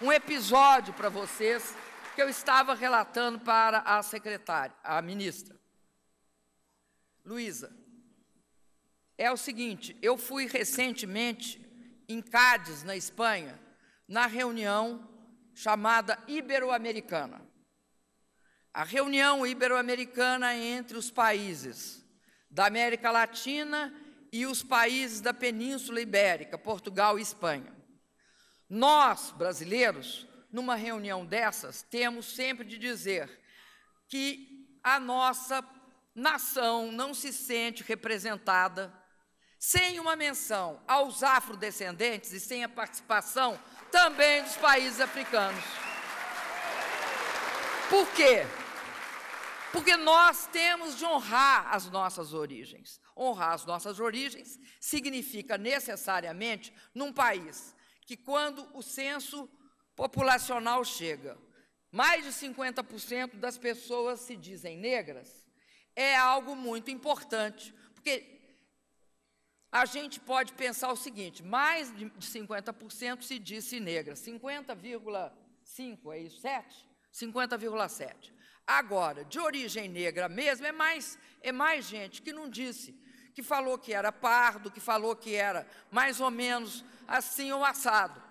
um episódio para vocês que eu estava relatando para a secretária, a ministra. Luísa, é o seguinte, eu fui recentemente em Cádiz, na Espanha, na reunião chamada Ibero-Americana. A reunião ibero-americana entre os países da América Latina e os países da Península Ibérica, Portugal e Espanha. Nós, brasileiros, numa reunião dessas, temos sempre de dizer que a nossa nação não se sente representada sem uma menção aos afrodescendentes e sem a participação também dos países africanos. Por quê? Porque nós temos de honrar as nossas origens. Honrar as nossas origens significa necessariamente num país que, quando o censo populacional chega. Mais de 50% das pessoas se dizem negras. É algo muito importante, porque a gente pode pensar o seguinte: mais de 50% se disse negra, 50,5 é isso, 7? 50,7. Agora, de origem negra mesmo, é mais, é mais gente que não disse, que falou que era pardo, que falou que era mais ou menos assim ou assado.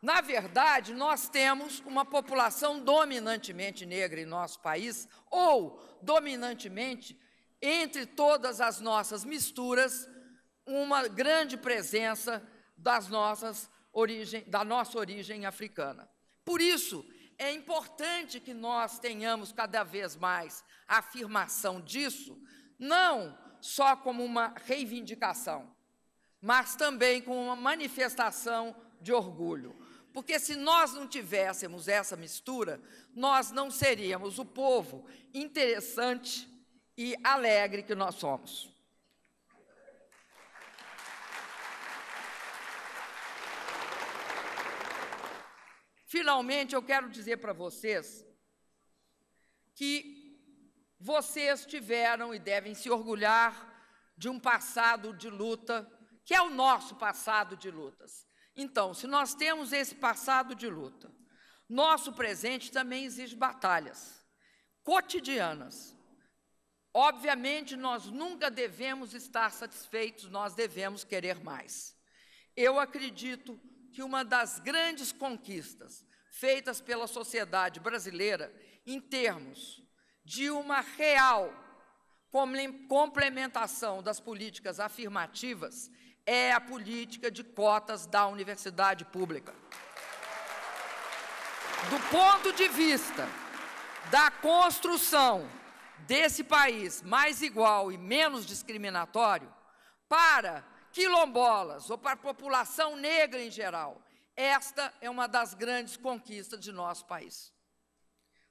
Na verdade, nós temos uma população dominantemente negra em nosso país, ou dominantemente, entre todas as nossas misturas, uma grande presença das nossas origem, da nossa origem africana. Por isso, é importante que nós tenhamos cada vez mais a afirmação disso, não só como uma reivindicação, mas também como uma manifestação de orgulho. Porque se nós não tivéssemos essa mistura, nós não seríamos o povo interessante e alegre que nós somos. Finalmente, eu quero dizer para vocês que vocês tiveram e devem se orgulhar de um passado de luta, que é o nosso passado de lutas. Então, se nós temos esse passado de luta, nosso presente também exige batalhas cotidianas. Obviamente, nós nunca devemos estar satisfeitos, nós devemos querer mais. Eu acredito que uma das grandes conquistas feitas pela sociedade brasileira em termos de uma real complementação das políticas afirmativas é a política de cotas da universidade pública. Do ponto de vista da construção desse país mais igual e menos discriminatório, para quilombolas ou para a população negra em geral, esta é uma das grandes conquistas de nosso país.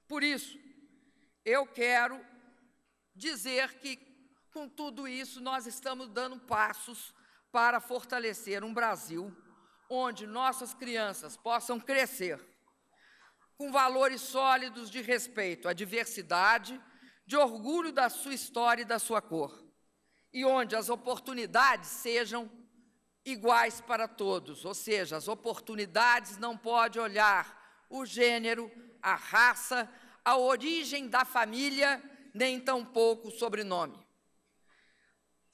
Por isso, eu quero dizer que, com tudo isso, nós estamos dando passos para fortalecer um Brasil onde nossas crianças possam crescer com valores sólidos de respeito à diversidade, de orgulho da sua história e da sua cor, e onde as oportunidades sejam iguais para todos, ou seja, as oportunidades não pode olhar o gênero, a raça, a origem da família, nem tampouco o sobrenome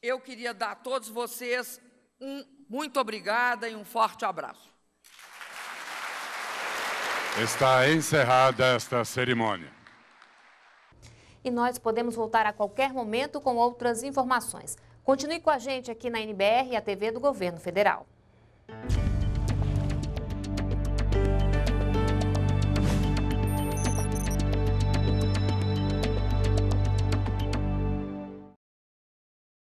eu queria dar a todos vocês um muito obrigada e um forte abraço. Está encerrada esta cerimônia. E nós podemos voltar a qualquer momento com outras informações. Continue com a gente aqui na NBR e a TV do Governo Federal.